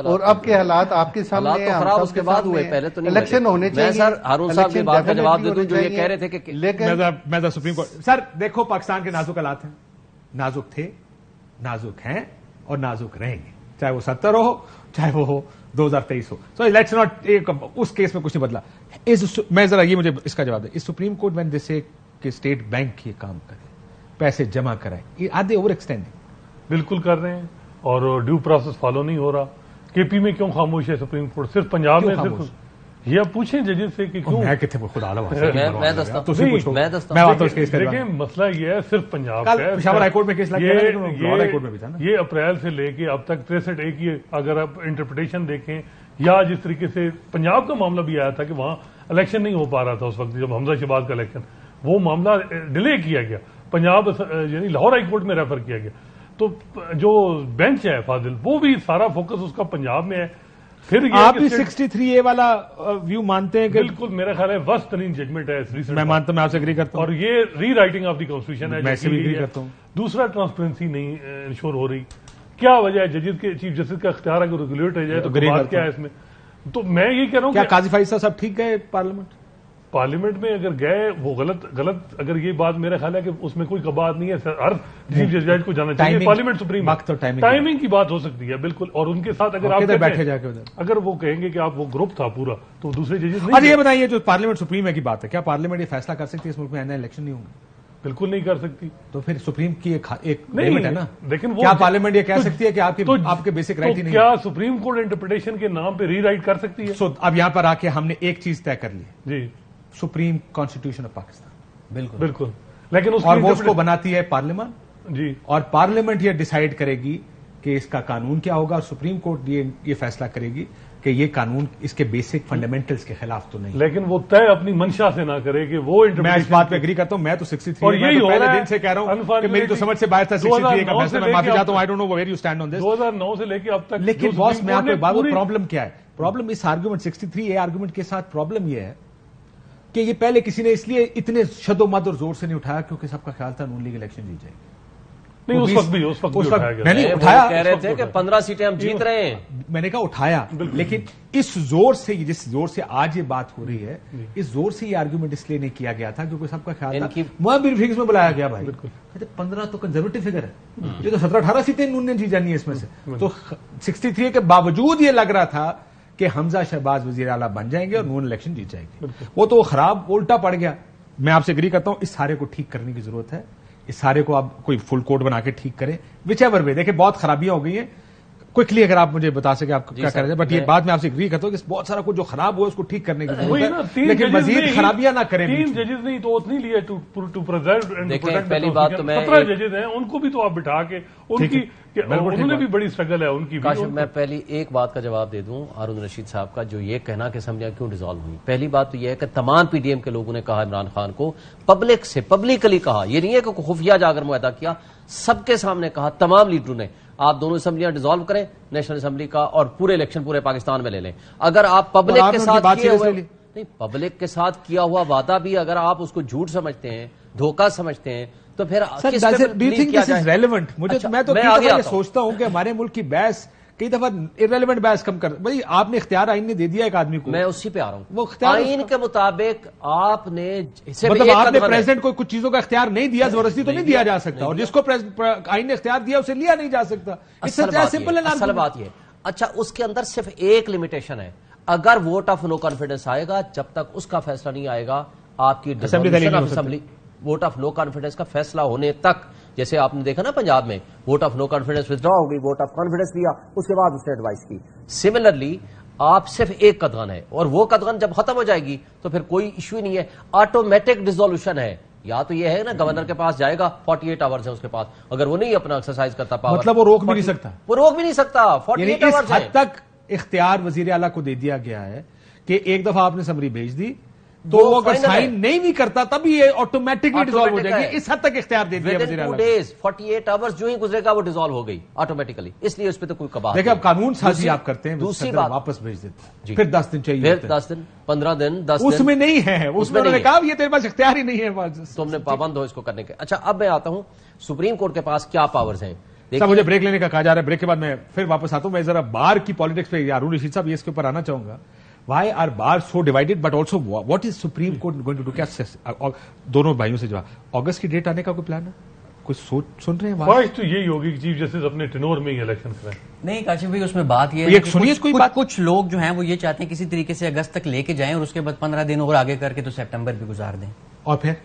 और अब के हालात आपके सामने तो खराब उसके बाद हुए पहले तो नहीं इलेक्शन होने चाहिए सर हारून साहब की बात का जवाब दे दूं जो ये कह रहे थे कि लेकिन मैं तो, तो सुप्रीम कोर्ट सर देखो पाकिस्तान के नाजुक हालात हैं नाजुक थे नाजुक हैं और नाजुक रहेंगे चाहे वो सत्तर हो चाहे वो हो तेईस हो सो लेट्स नॉट उस केस में कुछ नहीं बदला इस मैं जरा ये मुझे इसका जवाब दे इस सुप्रीम कोर्ट में जैसे कि स्टेट बैंक ये काम करे पैसे जमा कराए ये आधे ओवर एक्सटेंडिंग बिल्कुल कर रहे हैं और ड्यू प्रोसेस फॉलो नहीं हो रहा केपी में क्यों खामोश है सुप्रीम कोर्ट सिर्फ पंजाब में सिर्फ ये पूछें जजेस से कि क्यों मैं कितने खुदा आला मैं मैं दस्ता तो पूछो मैं दस्ता मैं केस मसला ये है सिर्फ पंजाब का पिशावर हाईकोर्ट में केस लगा है हाई में भी था ना ये अप्रैल से लेके अब तक तिरसठ ए की अगर आप इंटरप्रिटेशन देखें या जिस तरीके से पंजाब का मामला भी आया था कि वहां इलेक्शन नहीं हो पा रहा था उस वक्त जब हमजा शहबाज का इलेक्शन वो मामला डिले किया गया पंजाब यानी लाहौर हाईकोर्ट में रेफर किया गया तो जो बेंच है फाजिल वो भी सारा फोकस उसका पंजाब में है फिर आप भी थ्री ए वाला व्यू मानते हैं कि बिल्कुल मेरा ख्याल है वस्त तरीन जजमेंट है इस मैं मानता हूं मैं आपसे अग्री करता हूं और ये री राइटिंग ऑफ द कॉन्स्टिट्यूशन है मैं भी करता हूं दूसरा ट्रांसपेरेंसी नहीं इंश्योर हो रही क्या वजह है जजेस के चीफ जस्टिस का अख्तियार अगर रेगुलेट रह जाए तो, तो बात क्या है इसमें तो मैं ये कह रहा हूँ क्या काजी फाइज साहब ठीक गए पार्लियामेंट पार्लियामेंट में अगर गए वो गलत गलत अगर ये बात मेरा ख्याल है कि उसमें कोई कबात नहीं है हर चीफ जज को जाना चाहिए पार्लियामेंट सुप्रीम वक्त तो टाइमिंग टाइमिंग की बात हो सकती है बिल्कुल और उनके साथ अगर आप बैठे जाके उधर अगर वो कहेंगे कि आप वो ग्रुप था पूरा तो दूसरे जजेस अरे ये बताइए जो पार्लियामेंट सुप्रीम है की बात है क्या पार्लियामेंट ये फैसला कर सकती है इस मुल्क में इलेक्शन नहीं होंगे बिल्कुल नहीं कर सकती तो फिर सुप्रीम की एक, एक नहीं है ना लेकिन वो क्या पार्लियामेंट ये कह तो- सकती है कि तो आपके तो, आपके बेसिक राइट ही नहीं क्या सुप्रीम कोर्ट इंटरप्रिटेशन के नाम पे रीराइट कर सकती है सो so, अब यहाँ पर आके हमने एक चीज तय कर ली जी सुप्रीम कॉन्स्टिट्यूशन ऑफ पाकिस्तान बिल्कुल बिल्कुल लेकिन उसकी और वो उसको बनाती है पार्लियामेंट जी और पार्लियामेंट ये डिसाइड करेगी कि इसका कानून क्या होगा और सुप्रीम कोर्ट ये ये फैसला करेगी कि ये कानून इसके बेसिक फंडामेंटल्स के खिलाफ तो नहीं लेकिन वो तय अपनी मंशा से ना करे कि वो मैं इस बात पे एग्री करता हूं मैं तो सिक्सटी और यही तो पहले दिन से कह रहा हूं कि मेरी तो समझ से बाहर था माफी चाहता I don't know where you stand on this नौ से लेकर अब तक लेकिन बॉस मैं आपको बात प्रॉब्लम क्या है प्रॉब्लम इस आर्ग्यूमेंट थ्री ए आर्ग्यूमेंट के साथ प्रॉब्लम यह है कि ये पहले किसी ने इसलिए इतने शदोमद और जोर से नहीं उठाया क्योंकि सबका ख्याल था नून लीग इलेक्शन जीत जाएगी नहीं उस वक्त भी उस वक्त उस मैंने उठाया कह रहे थे कि पंद्रह सीटें हम जीत रहे हैं मैंने कहा उठाया लेकिन इस जोर से जिस जोर से आज ये बात हो रही है इस जोर से ये आर्ग्यूमेंट इसलिए नहीं किया गया था क्योंकि सबका ख्याल था मुहबिर फिक्स में बुलाया गया भाई कहते पंद्रह तो कंजर्वेटिव फिगर है हम्म। ये तो सत्रह अठारह सीटें नून ने जीत जानी है इसमें से हम्म। तो सिक्सटी थ्री के बावजूद ये लग रहा था कि हमजा शहबाज वजीर अला बन जाएंगे और नून इलेक्शन जीत जाएंगे वो तो खराब उल्टा पड़ गया मैं आपसे एग्री करता हूं इस सारे को ठीक करने की जरूरत है इस सारे को आप कोई फुल कोर्ट बना के ठीक करें विच एवर वे देखिए बहुत खराबियां हो गई हैं क्विकली अगर आप मुझे बता सके आप क्या कर रहे हैं बट ये बात मैं आपसे एग्री करता हूँ कि बहुत सारा कुछ जो खराब हुआ उसको ठीक करने की जरूरत है लेकिन मजीद खराबियां ना करें तीन जजेस ने तो उतनी लिया टू प्रिजर्व एंड पहली बात तो मैं सत्रह जजेस हैं उनको भी तो आप बिठा के उनकी उन्होंने भी बड़ी स्ट्रगल है उनकी काश मैं पहली एक बात का जवाब दे दूं अरुण रशीद साहब का जो ये कहना कि समझा क्यों डिजोल्व हुई पहली बात तो यह है कि तमाम पीडीएम के लोगों ने कहा इमरान खान को पब्लिक से पब्लिकली कहा यह नहीं है कि खुफिया जाकर मुहिदा किया सबके सामने कहा तमाम लीडरों ने आप दोनों असेंबलियां डिजोल्व करें नेशनल असेंबली का और पूरे इलेक्शन पूरे पाकिस्तान में ले लें अगर आप पब्लिक के साथ नहीं पब्लिक के साथ किया हुआ वादा भी अगर आप उसको झूठ समझते हैं धोखा समझते हैं तो फिर do think this is relevant मुझे अच्छा, मैं तो सोचता हूँ कि हमारे मुल्क की बहस कई दफा इरेलीवेंट बहस कम कर भाई आपने इख्तियार आइन ने दे दिया एक आदमी को मैं उसी पे आ रहा हूँ वो आइन के मुताबिक आपने मतलब आपने प्रेसिडेंट को कुछ चीजों का इख्तियार नहीं दिया जबरदस्ती तो नहीं दिया जा सकता और जिसको आइन ने इख्तियार दिया उसे लिया नहीं जा सकता सिंपल असल बात यह अच्छा उसके अंदर सिर्फ एक लिमिटेशन है अगर वोट ऑफ नो कॉन्फिडेंस आएगा जब तक उसका फैसला नहीं आएगा आपकी assembly vote of no confidence का फैसला होने तक जैसे आपने देखा ना पंजाब में vote of no confidence withdraw हो गई वोट ऑफ कॉन्फिडेंस दिया उसके बाद उसने एडवाइस की सिमिलरली आप सिर्फ एक कदगन है और वो कदगन जब खत्म हो जाएगी तो फिर कोई इश्यू नहीं है ऑटोमेटिक डिसोल्यूशन है या तो ये है ना गवर्नर के पास जाएगा 48 आवर्स है उसके पास अगर वो नहीं अपना एक्सरसाइज करता पावर मतलब वो रोक भी नहीं सकता वो रोक भी नहीं सकता एट आवर्स तक इख्तियार वजीर आला को दे दिया गया है कि एक दफा आपने समरी भेज दी वो अगर साइन नहीं भी करता तभी ये ऑटोमेटिकली डिजोल्व हो जाएगी इस हद तक इख्तियार दे दिया डेज 48 आवर्स जो ही गुजरेगा वो डिजोल्व हो गई ऑटोमेटिकली इसलिए उस पर तो कोई कबाब देखिए अब कानून साजी आप करते हैं दूसरी बार वापस भेज देते हैं फिर दस दिन चाहिए फिर दस दिन पंद्रह दिन दस उसमें नहीं है उसमें उन्होंने कहा ये तेरे पास इख्तियार ही नहीं है तुमने पाबंद हो इसको करने के अच्छा अब मैं आता हूँ सुप्रीम कोर्ट के पास क्या पावर्स हैं सर मुझे ब्रेक लेने का कहा जा रहा है ब्रेक के बाद मैं फिर वापस आता हूं मैं जरा बार की पॉलिटिक्स पे अरुण रशीद साहब ये इसके ऊपर आना चाहूंगा why are bar so divided but also what is supreme court going to do क्या uh, दोनों भाइयों से जवाब अगस्त की डेट आने का कोई प्लान है कुछ सोच सुन रहे हैं तो यही होगी चीफ जस्टिस अपने टिनोर में ही इलेक्शन कराएं नहीं काशिफ भाई उसमें बात ये, है है सुनिए कोई बात कुछ लोग जो हैं वो ये चाहते हैं किसी तरीके से अगस्त तक लेके जाएं और उसके बाद पंद्रह दिन और आगे करके तो सितंबर भी गुजार दें और फिर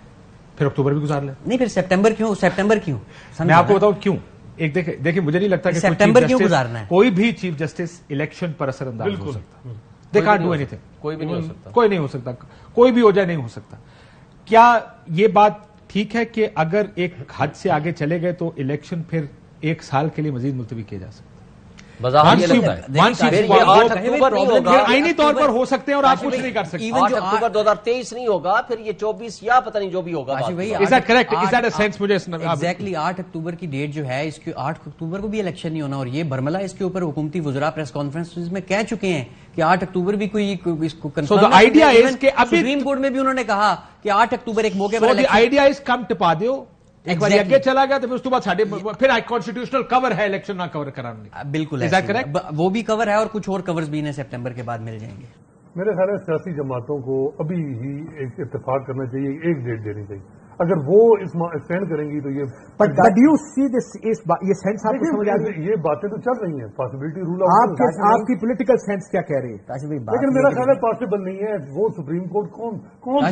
फिर अक्टूबर भी गुजार लें नहीं फिर सितंबर क्यों सितंबर क्यों मैं आपको बताऊं क्यों एक देखिए देखिए मुझे नहीं लगता कि सितंबर क्यों गुजारना है कोई भी चीफ जस्टिस इलेक्शन पर असरअंदाज हो सकता दे कांट डू एनीथिंग कोई भी नहीं हो सकता कोई नहीं हो सकता कोई भी हो जाए नहीं हो सकता क्या ये बात ठीक है कि अगर एक हद से आगे चले गए तो इलेक्शन फिर एक साल के लिए मजीद मुलतवी किए जा सकते आईनी तौर पर हो सकते हैं और आप कुछ नहीं कर सकते इवन जो अक्टूबर दो नहीं होगा फिर ये चौबीस या पता नहीं जो भी होगा करेक्ट सेंस मुझे एग्जैक्टली आठ अक्टूबर की डेट जो है इसके आठ अक्टूबर को भी इलेक्शन नहीं होना और ये बर्मला इसके ऊपर हुकूमती वजरा प्रेस कॉन्फ्रेंस में कह चुके हैं कि 8 अक्टूबर भी कोई इसको आइडिया सुप्रीम कोर्ट में भी उन्होंने कहा कि 8 अक्टूबर एक मौके पर आइडिया इज कम टिपा दो एक बार exactly. यज्ञ चला गया तो फिर उसके बाद साढ़े फिर कॉन्स्टिट्यूशनल कवर है इलेक्शन ना कवर कराने बिल्कुल ऐसा करेक्ट वो भी कवर है और कुछ और कवर्स भी इन्हें सेप्टेम्बर के बाद मिल जाएंगे मेरे ख्याल है सियासी जमातों को अभी ही एक इतफाक करना चाहिए एक डेट देनी चाहिए अगर वो इस स्टैंड करेंगी तो ये बट यू सी दिस इस ये सेंस आपको समझ आ ये बातें तो चल रही हैं पॉसिबिलिटी रूल आपके आपकी पॉलिटिकल सेंस क्या कह रही है लेकिन मेरा ख्याल है पॉसिबल नहीं है वो सुप्रीम कोर्ट कौन कौन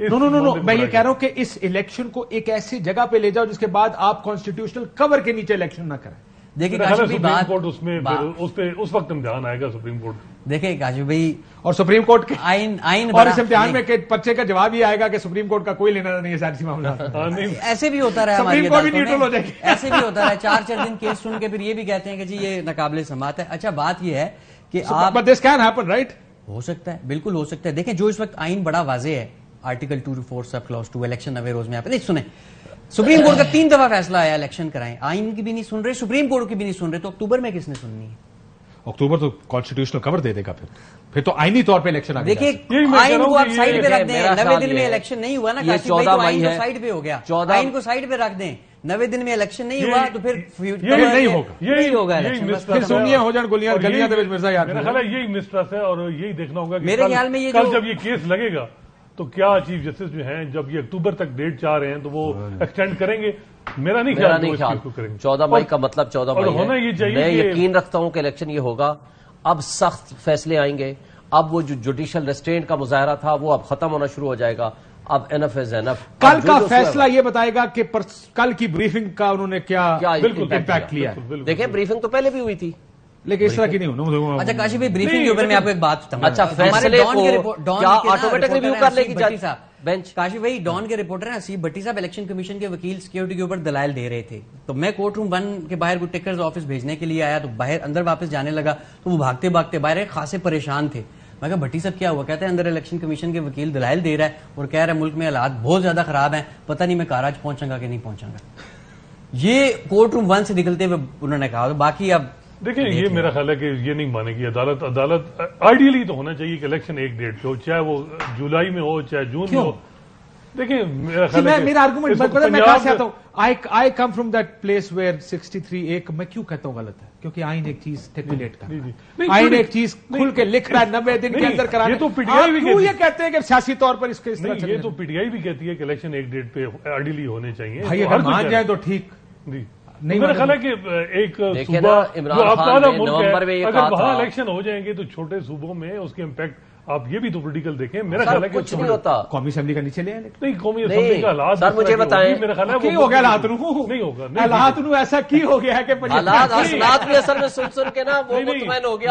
नो नो नो नो मैं ये कह रहा हूं कि इस इलेक्शन को एक ऐसी जगह पे ले जाओ जिसके बाद आप कॉन्स्टिट्यूशनल कवर के नीचे इलेक्शन ना करें देखिए तो काशिफ कोर्ट उसमें उस पे उस वक्त इम्तिहान आएगा सुप्रीम कोर्ट देखिए काशिफ भाई और सुप्रीम कोर्ट के आइन आइन और इस इम्तिहान में पर्चे का जवाब ही आएगा कि सुप्रीम कोर्ट का कोई लेना नहीं है सारी मामला हाँ, ऐसे भी होता रहा सुप्रीम कोर्ट भी न्यूट्रल हो जाएगी ऐसे भी होता रहा चार चार दिन केस सुन के फिर ये भी कहते हैं कि जी ये नाकाबले समात है अच्छा बात यह है कि आप दिस कैन हैपन राइट हो सकता है बिल्कुल हो सकता है देखें जो इस वक्त आइन बड़ा वाजे है article two two four sub clause two election अवे रोज में आप सुने सुप्रीम कोर्ट का तीन दफा फैसला आया इलेक्शन कराएं आईन की भी नहीं सुन रहे सुप्रीम कोर्ट की भी नहीं सुन रहे तो अक्टूबर में किसने सुननी है अक्टूबर तो कॉन्स्टिट्यूशनल कवर दे देगा फिर फिर तो आईनी तौर पे इलेक्शन देखिए तो आईन को आप साइड पे रख दें नवे दिन में इलेक्शन नहीं हुआ ना चौदह मई आइन को साइड पे हो गया चौदह आइन को साइड पे रख दें नवे दिन में इलेक्शन नहीं हुआ तो फिर तो ये नहीं होगा ये होगा फिर सोनिया हो जाए गोलियां गलियां तो यही मिस्ट्रस है और यही देखना होगा मेरे ख्याल में ये जब ये केस लगेगा तो क्या चीफ जस्टिस जो हैं जब ये अक्टूबर तक डेट चाह रहे हैं तो वो एक्सटेंड हाँ करेंगे मेरा नहीं ख्याल ख्याल करेंगे चौदह मई का मतलब चौदह मई होना ये चाहिए मैं यकीन रखता हूं कि इलेक्शन ये होगा अब सख्त फैसले आएंगे अब वो जो जुडिशल रेस्टेंट का मुजाहरा था वो अब खत्म होना शुरू हो जाएगा अब एनएफ एन एनएफ कल का फैसला ये बताएगा कि कल की ब्रीफिंग का उन्होंने क्या बिल्कुल इम्पैक्ट लिया देखें ब्रीफिंग तो पहले भी हुई थी लेकिन इस तरह की नहीं होना अच्छा काशी भाई ब्रीफिंग के ऊपर मैं आपको एक बात अच्छा फैसले को क्या ऑटोमेटिक रिव्यू कर लेगी जज साहब बेंच काशी भाई डॉन के रिपोर्टर हैं असीब भट्टी साहब इलेक्शन कमीशन के वकील सिक्योरिटी के ऊपर दलाल दे रहे थे तो मैं कोर्ट रूम वन के बाहर टिकर्स ऑफिस भेजने के लिए आया तो बाहर अंदर वापस जाने लगा तो वो भागते भागते बाहर खासे परेशान थे मैं कहा भट्टी साहब क्या हुआ कहते हैं अंदर इलेक्शन कमीशन के वकील दलाल दे रहा है और कह रहे हैं मुल्क में हालात बहुत ज्यादा खराब है पता नहीं मैं काराज पहुंचूंगा कि नहीं पहुंचूंगा ये कोर्ट रूम वन से निकलते हुए उन्होंने कहा तो बाकी अब देखिए ये मेरा ख्याल है कि ये नहीं मानेगी अदालत अदालत आइडियली तो होना चाहिए कि इलेक्शन एक डेट पे हो चाहे वो जुलाई में हो चाहे जून में हो देखिए मेरा ख्याल है मेरा आर्गूमेंट मैं कहा से आता हूँ I I come from that place where 63 एक मैं क्यों कहता हूँ गलत है क्योंकि आइन एक चीज स्टेकुलेट कर आईन एक चीज खुल के लिख रहा है नब्बे दिन के अंदर कराना तो पीटीआई भी ये कहते हैं कि सियासी तौर पर इसके इस तरह ये तो पीटीआई भी कहती है कि इलेक्शन एक डेट पे आइडियली होने चाहिए भाई तो अगर मान जाए तो ठीक जी नहीं मेरा ख्याल है कि एक नवंबर में अगर वहां इलेक्शन हो जाएंगे तो छोटे सूबों में उसके इम्पैक्ट आप ये भी तो पोलिटिकल देखें मेरा ख्याल है कुछ नहीं होता कौमी असेंबली का नीचे ले नहीं कौमी का हालात सर मुझे बताएं मेरा ख्याल है हो गया हालात नहीं होगा हालात ऐसा की हो गया है कि हालात भी असल में सुन सुन के ना वो मुतमैन हो गया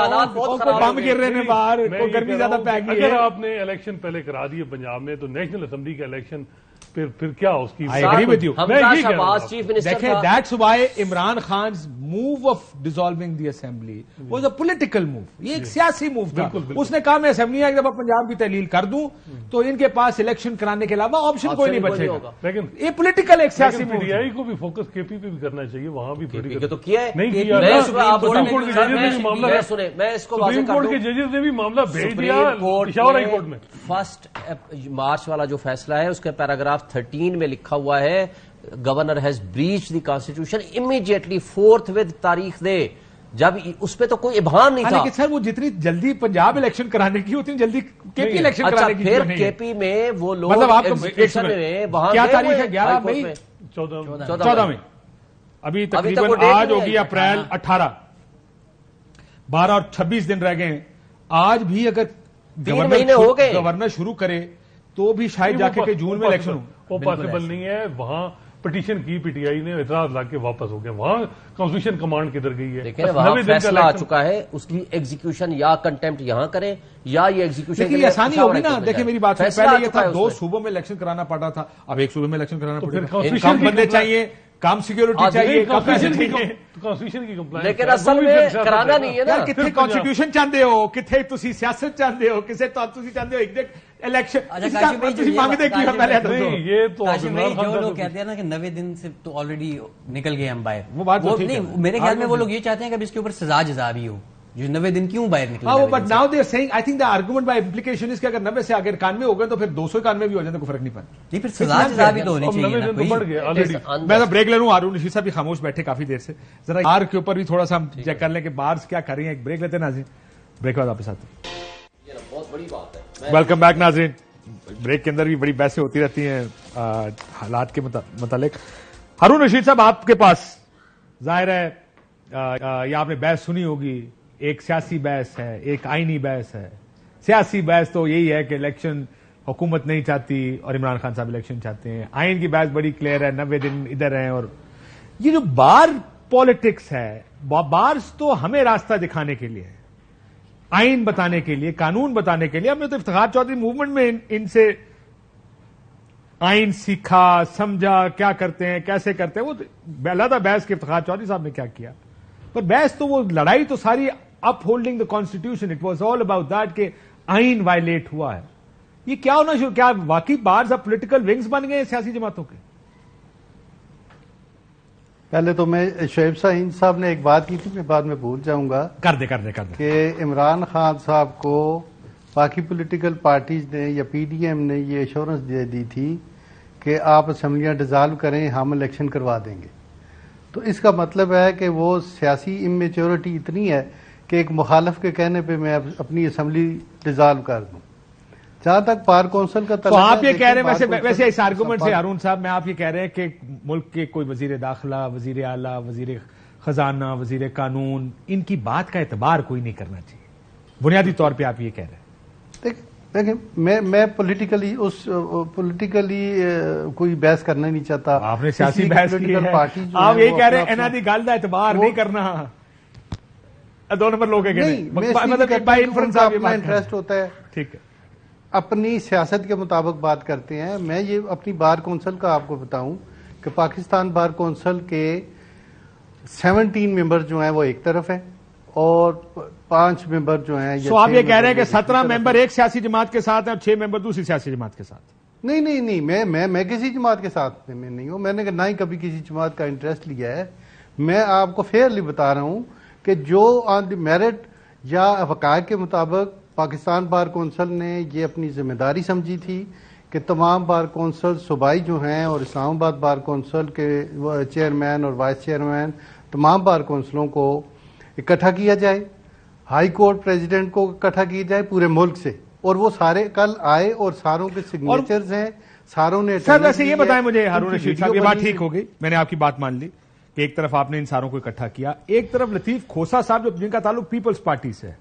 हालात बहुत खराब गिर रहे हैं बाहर गर्मी ज्यादा अगर आपने इलेक्शन पहले करा दिए पंजाब में तो नेशनल असम्बली का इलेक्शन फिर फिर क्या उसकी आई एग्री विद यू मैं कह रहा chief minister that's why Imran Khan move of dissolving the assembly was a political move ये एक सियासी मूव था बिल्कुल, बिल्कुल। उसने कहा मैं असेंबली एक दफा पंजाब की तहलील कर दूं हम्म। तो इनके पास इलेक्शन कराने के अलावा ऑप्शन कोई नहीं बचेगा लेकिन ये पॉलिटिकल एक सियासी पीडीआई को भी फोकस केपी पे भी करना चाहिए वहां भी तो किया है नहीं किया सुने मैं इसको सुप्रीम कोर्ट के जजेस ने भी मामला भेज दिया कोर्ट में फर्स्ट मार्च वाला जो फैसला है उसके पैराग्राफ पैराग्राफ थर्टीन में लिखा हुआ है governor has breach the constitution immediately forthwith तारीख दे जब पर तो कोई इबान नहीं हाँ, था सर वो जितनी जल्दी पंजाब इलेक्शन कराने की उतनी जल्दी केपी इलेक्शन अच्छा, कराने की फिर केपी में वो लोग मतलब आप में वहां क्या तारीख है ग्यारह मई चौदह चौदह में अभी तकरीबन आज होगी अप्रैल हाँ। अठारह बारह और छब्बीस दिन रह गए आज भी अगर गवर्नर हो गए गवर्नर शुरू करे तो भी शायद जाके के जून में इलेक्शन हो वो पॉसिबल नहीं है वहां पिटीशन की पीटीआई ने इतराज ला के वापस हो गया वहां कॉन्स्टिट्यूशन कमांड किधर गई है देखिए वहां फैसला आ चुका है उसकी एग्जीक्यूशन या कंटेम्प्ट यहां करें या ये एग्जीक्यूशन देखिए आसानी होगी ना देखिए मेरी बात पहले ये था दो सूबों में इलेक्शन कराना पड़ा था अब एक सूबे में इलेक्शन कराना तो पड़ेगा कम बंदे चाहिए काम सिक्योरिटी हाँ, चाहिए लेकिन असल में कराना नहीं है ना कितने कॉन्स्टिट्यूशन चाहते हो कितने ਚਾਹੁੰਦੇ सियासत चाहते हो किसे तो ਹੋ ਕਿਸੇ ਤੋਂ ਤੁਸੀਂ ਚਾਹੁੰਦੇ इलेक्शन ਤੁਸੀਂ तो, तो जो लोग तो कहते हैं ना कि नवे दिन से तो ऑलरेडी निकल गए हम बाहर वो बात तो वो नहीं मेरे ख्याल में हाँ, वो लोग ये चाहते हैं कि अब इसके ऊपर सजा जजा भी हो जो नब्बे दिन क्यों बाहर निकले हाँ but now they're saying I think the argument by implication इसके अगर नब्बे से आगे इक्यानवे हो गए तो फिर दो सौ इकानवे भी हो जाते तो फर्क नहीं पड़ता नहीं फिर सजा सजा भी तो होनी चाहिए तो मैं तो ब्रेक ले रहा हूँ ऋषि साहब भी खामोश बैठे काफी देर से जरा आर के ऊपर भी थोड़ा सा हम चेक कर लें कि बार्स क्या कर रही है एक ब्रेक लेते हैं नाजिन ब्रेक बाद वापस आते हैं बहुत बड़ी बात है वेलकम बैक नाजरीन ब्रेक के अंदर भी बड़ी बहसें होती रहती हैं हालात के मुतालिक हारून रशीद साहब आपके पास जाहिर है या आपने बहस सुनी होगी एक सियासी बहस है एक आईनी बहस है सियासी बहस तो यही है कि इलेक्शन हुकूमत नहीं चाहती और इमरान खान साहब इलेक्शन चाहते हैं आइन की बहस बड़ी क्लियर है नब्बे दिन इधर हैं और ये जो बार पॉलिटिक्स है बार्स तो हमें रास्ता दिखाने के लिए है आइन बताने के लिए कानून बताने के लिए हमने तो इफ्तार चौधरी मूवमेंट में इनसे इन आइन सीखा समझा क्या करते हैं कैसे करते हैं वो तो- अलादा बहस के इफ्तार चौधरी साहब ने क्या किया पर बहस तो वो लड़ाई तो सारी upholding the constitution it was all about that के आइन वायलेट हुआ है ये क्या होना शुरू क्या वाकई बार सब पोलिटिकल विंग्स बन गए सियासी जमातों के पहले तो मैं शोब शाहीन साहब ने एक बात की थी मैं बाद में भूल जाऊंगा कर दे कर दे कर दे कि इमरान खान साहब को बाकी पॉलिटिकल पार्टीज ने या पीडीएम ने ये एश्योरेंस दे दी थी कि आप असम्बलियां डिजॉल्व करें हम इलेक्शन करवा देंगे तो इसका मतलब है कि वो सियासी इमेच्योरिटी इतनी है कि एक मुखालफ के कहने पे मैं अपनी असम्बली डिजॉल्व कर दूं जहां तक पार कौंसिल का तो आप ये कह रहे हैं वैसे वैसे इस आर्गूमेंट से अरुण साहब मैं आप ये कह रहे हैं कि मुल्क के कोई वजीर दाखिला वजीर आला वजीर खजाना वजीर कानून इनकी बात का एतबार कोई नहीं करना चाहिए बुनियादी तौर पर आप ये कह रहे हैं देखिए मैं मैं पॉलिटिकली उस पॉलिटिकली कोई बहस करना नहीं चाहता आपने सियासी बहस की है आप यही कह रहे हैं इन्हों की गल का एतबार नहीं करना दो नंबर लोग मतलब इंटरेस्ट होता है ठीक है अपनी सियासत के मुताबिक बात करते हैं मैं ये अपनी बार कौंसल का आपको बताऊं कि पाकिस्तान बार कौंसल के 17 मेंबर जो हैं वो एक तरफ हैं और पांच मेंबर जो हैं तो आप ये कह रहे हैं कि सत्रह मेंबर एक सियासी जमात के साथ हैं और छह मेंबर दूसरी सियासी जमात के साथ नहीं नहीं नहीं मैं मैं मैं किसी जमात के साथ में नहीं हूँ मैंने ना ही कभी किसी जमात का इंटरेस्ट लिया है मैं आपको फेयरली बता रहा हूँ कि जो ऑन द मेरिट या हकायक के मुताबिक पाकिस्तान बार कौंसल ने ये अपनी जिम्मेदारी समझी थी कि तमाम बार कौंसल सूबाई जो हैं और इस्लामाबाद बार कौंसल के चेयरमैन और वाइस चेयरमैन तमाम बार कौंसलों को इकट्ठा किया जाए हाई कोर्ट प्रेसिडेंट को इकट्ठा किया जाए पूरे मुल्क से और वो सारे कल आए और सारों के सिग्नेचर्स हैं सारों ने सर वैसे ये बताएं मुझे हारून रशीद साहब ये बात ठीक हो गई मैंने आपकी बात मान ली एक तरफ आपने इन सारों को इकट्ठा किया एक तरफ लतीफ खोसा साहब जो जिनका ताल्लुक पीपल्स पार्टी से है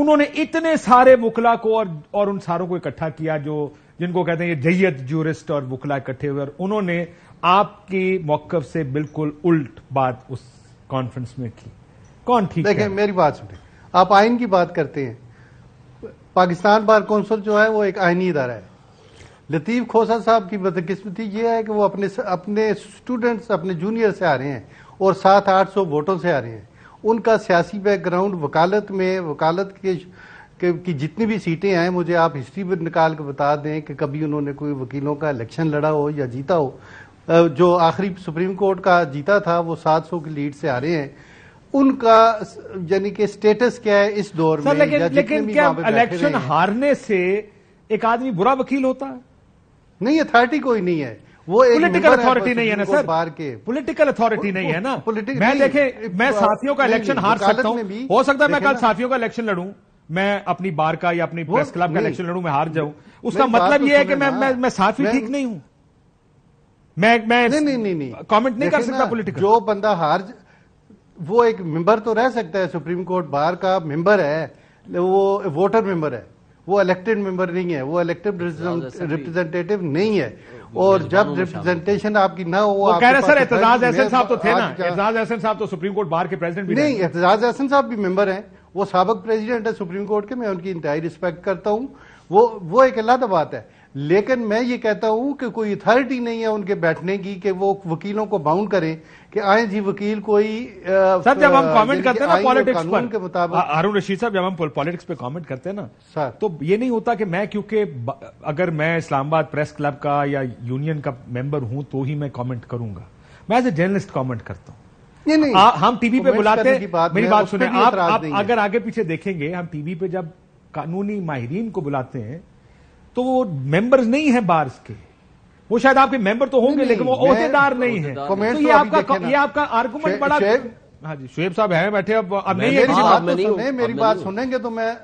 उन्होंने इतने सारे बुकला को और और उन सारों को इकट्ठा किया जो जिनको कहते हैं ये जैयत जूरिस्ट और बुकला इकट्ठे हुए और उन्होंने आपके मौकफ से बिल्कुल उल्ट बात उस कॉन्फ्रेंस में की कौन ठीक देखें मेरी बात सुनिए आप आइन की बात करते हैं पाकिस्तान बार कौंसिल जो है वो एक आइनी इदारा है लतीफ़ खोसा साहब की बदकिस्मती ये है कि वो अपने अपने स्टूडेंट्स अपने जूनियर से आ रहे हैं और सात आठ सौ वोटों से आ रहे हैं उनका सियासी बैकग्राउंड वकालत में वकालत के कि, जितनी भी सीटें आए मुझे आप हिस्ट्री में निकाल के बता दें कि कभी उन्होंने कोई वकीलों का इलेक्शन लड़ा हो या जीता हो जो आखिरी सुप्रीम कोर्ट का जीता था वो सात सौ की लीड से आ रहे हैं उनका यानी कि स्टेटस क्या है इस दौर में लेकिन, लेकिन क्या इलेक्शन हारने से एक आदमी बुरा वकील होता है नहीं अथॉरिटी कोई नहीं है वो पॉलिटिकल अथॉरिटी नहीं है ना सर बाहर के पॉलिटिकल अथॉरिटी नहीं है ना पॉलिटिकल मैं देखे मैं साथियों का इलेक्शन हार सकता हूँ हो सकता है मैं कल साथियों का इलेक्शन लड़ू मैं अपनी बार का या अपनी प्रेस क्लब का इलेक्शन लड़ू मैं हार जाऊं उसका मतलब तो यह है कि मैं मैं साथी ठीक नहीं हूं मैं मैं नहीं नहीं नहीं कमेंट नहीं कर सकता पॉलिटिकल जो बंदा हार वो एक मेंबर तो रह सकता है सुप्रीम कोर्ट बार का मेंबर है वो वोटर मेंबर है वो इलेक्टेड मेंबर नहीं है वो इलेक्टेड रिप्रेजेंटेटिव नहीं है और जब रिप्रेजेंटेशन आपकी ना हो वो कह रहे सर तो एतजाज एहसन साहब तो थे ना एतजाज एहसन साहब तो सुप्रीम कोर्ट बार के प्रेसिडेंट भी नहीं एतजाज एहसन साहब भी मेंबर हैं वो सबक प्रेसिडेंट है सुप्रीम कोर्ट के मैं उनकी इंतहाई रिस्पेक्ट करता हूँ वो वो एक अलग बात है लेकिन मैं ये कहता हूं कि कोई अथॉरिटी नहीं है उनके बैठने की कि वो वकीलों को बाउंड करें कि आए जी वकील कोई सर जब हम कमेंट करते हैं ना पॉलिटिक्स पर के मुताबिक अरुण रशीद साहब जब हम पॉलिटिक्स पे कमेंट करते हैं ना सर तो ये नहीं होता कि मैं क्योंकि अगर मैं इस्लामाबाद प्रेस क्लब का या यूनियन का मेंबर हूं तो ही मैं कॉमेंट करूंगा मैं एज ए जर्नलिस्ट कॉमेंट करता हूं नहीं नहीं आ, हम टीवी पे बुलाते हैं मेरी बात सुने आप अगर आगे पीछे देखेंगे हम टीवी पे जब कानूनी माहरीन को बुलाते हैं तो वो मेंबर्स नहीं है बार्स के वो शायद आपके मेंबर तो होंगे लेकिन वो अहदेदार नहीं तो है तो, तो ये आपका ये आपका आर्गूमेंट बड़ा हाँ जी शुएब साहब है बैठे अब अब नहीं मेरी बात तो सुने मेरी बात सुनेंगे तो मैं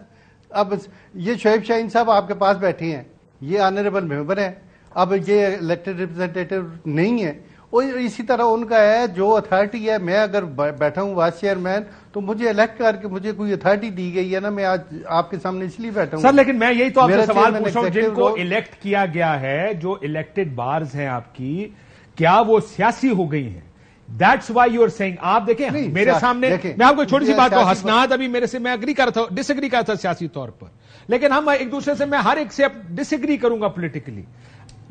अब ये शुएब शाहीन साहब आपके पास बैठी हैं ये ऑनरेबल मेंबर हैं अब ये इलेक्टेड रिप्रेजेंटेटिव नहीं है इसी तरह उनका है जो अथॉरिटी है मैं अगर बैठा हूँ वाइस चेयरमैन तो मुझे इलेक्ट करके मुझे कोई अथॉरिटी दी गई है ना मैं आज आपके सामने इसलिए बैठा हूँ सर लेकिन मैं यही तो आपसे सवाल पूछ रहा हूँ जिनको इलेक्ट किया गया है जो इलेक्टेड बार्स हैं आपकी क्या वो सियासी हो गई हैं दैट्स वाई यूर सेइंग आप देखें मेरे सामने मैं आपको छोटी सी बात हसनाद अभी मेरे से मैं अग्री कर था डिसग्री कर था सियासी तौर पर लेकिन हम एक दूसरे से मैं हर एक से डिसग्री करूंगा पोलिटिकली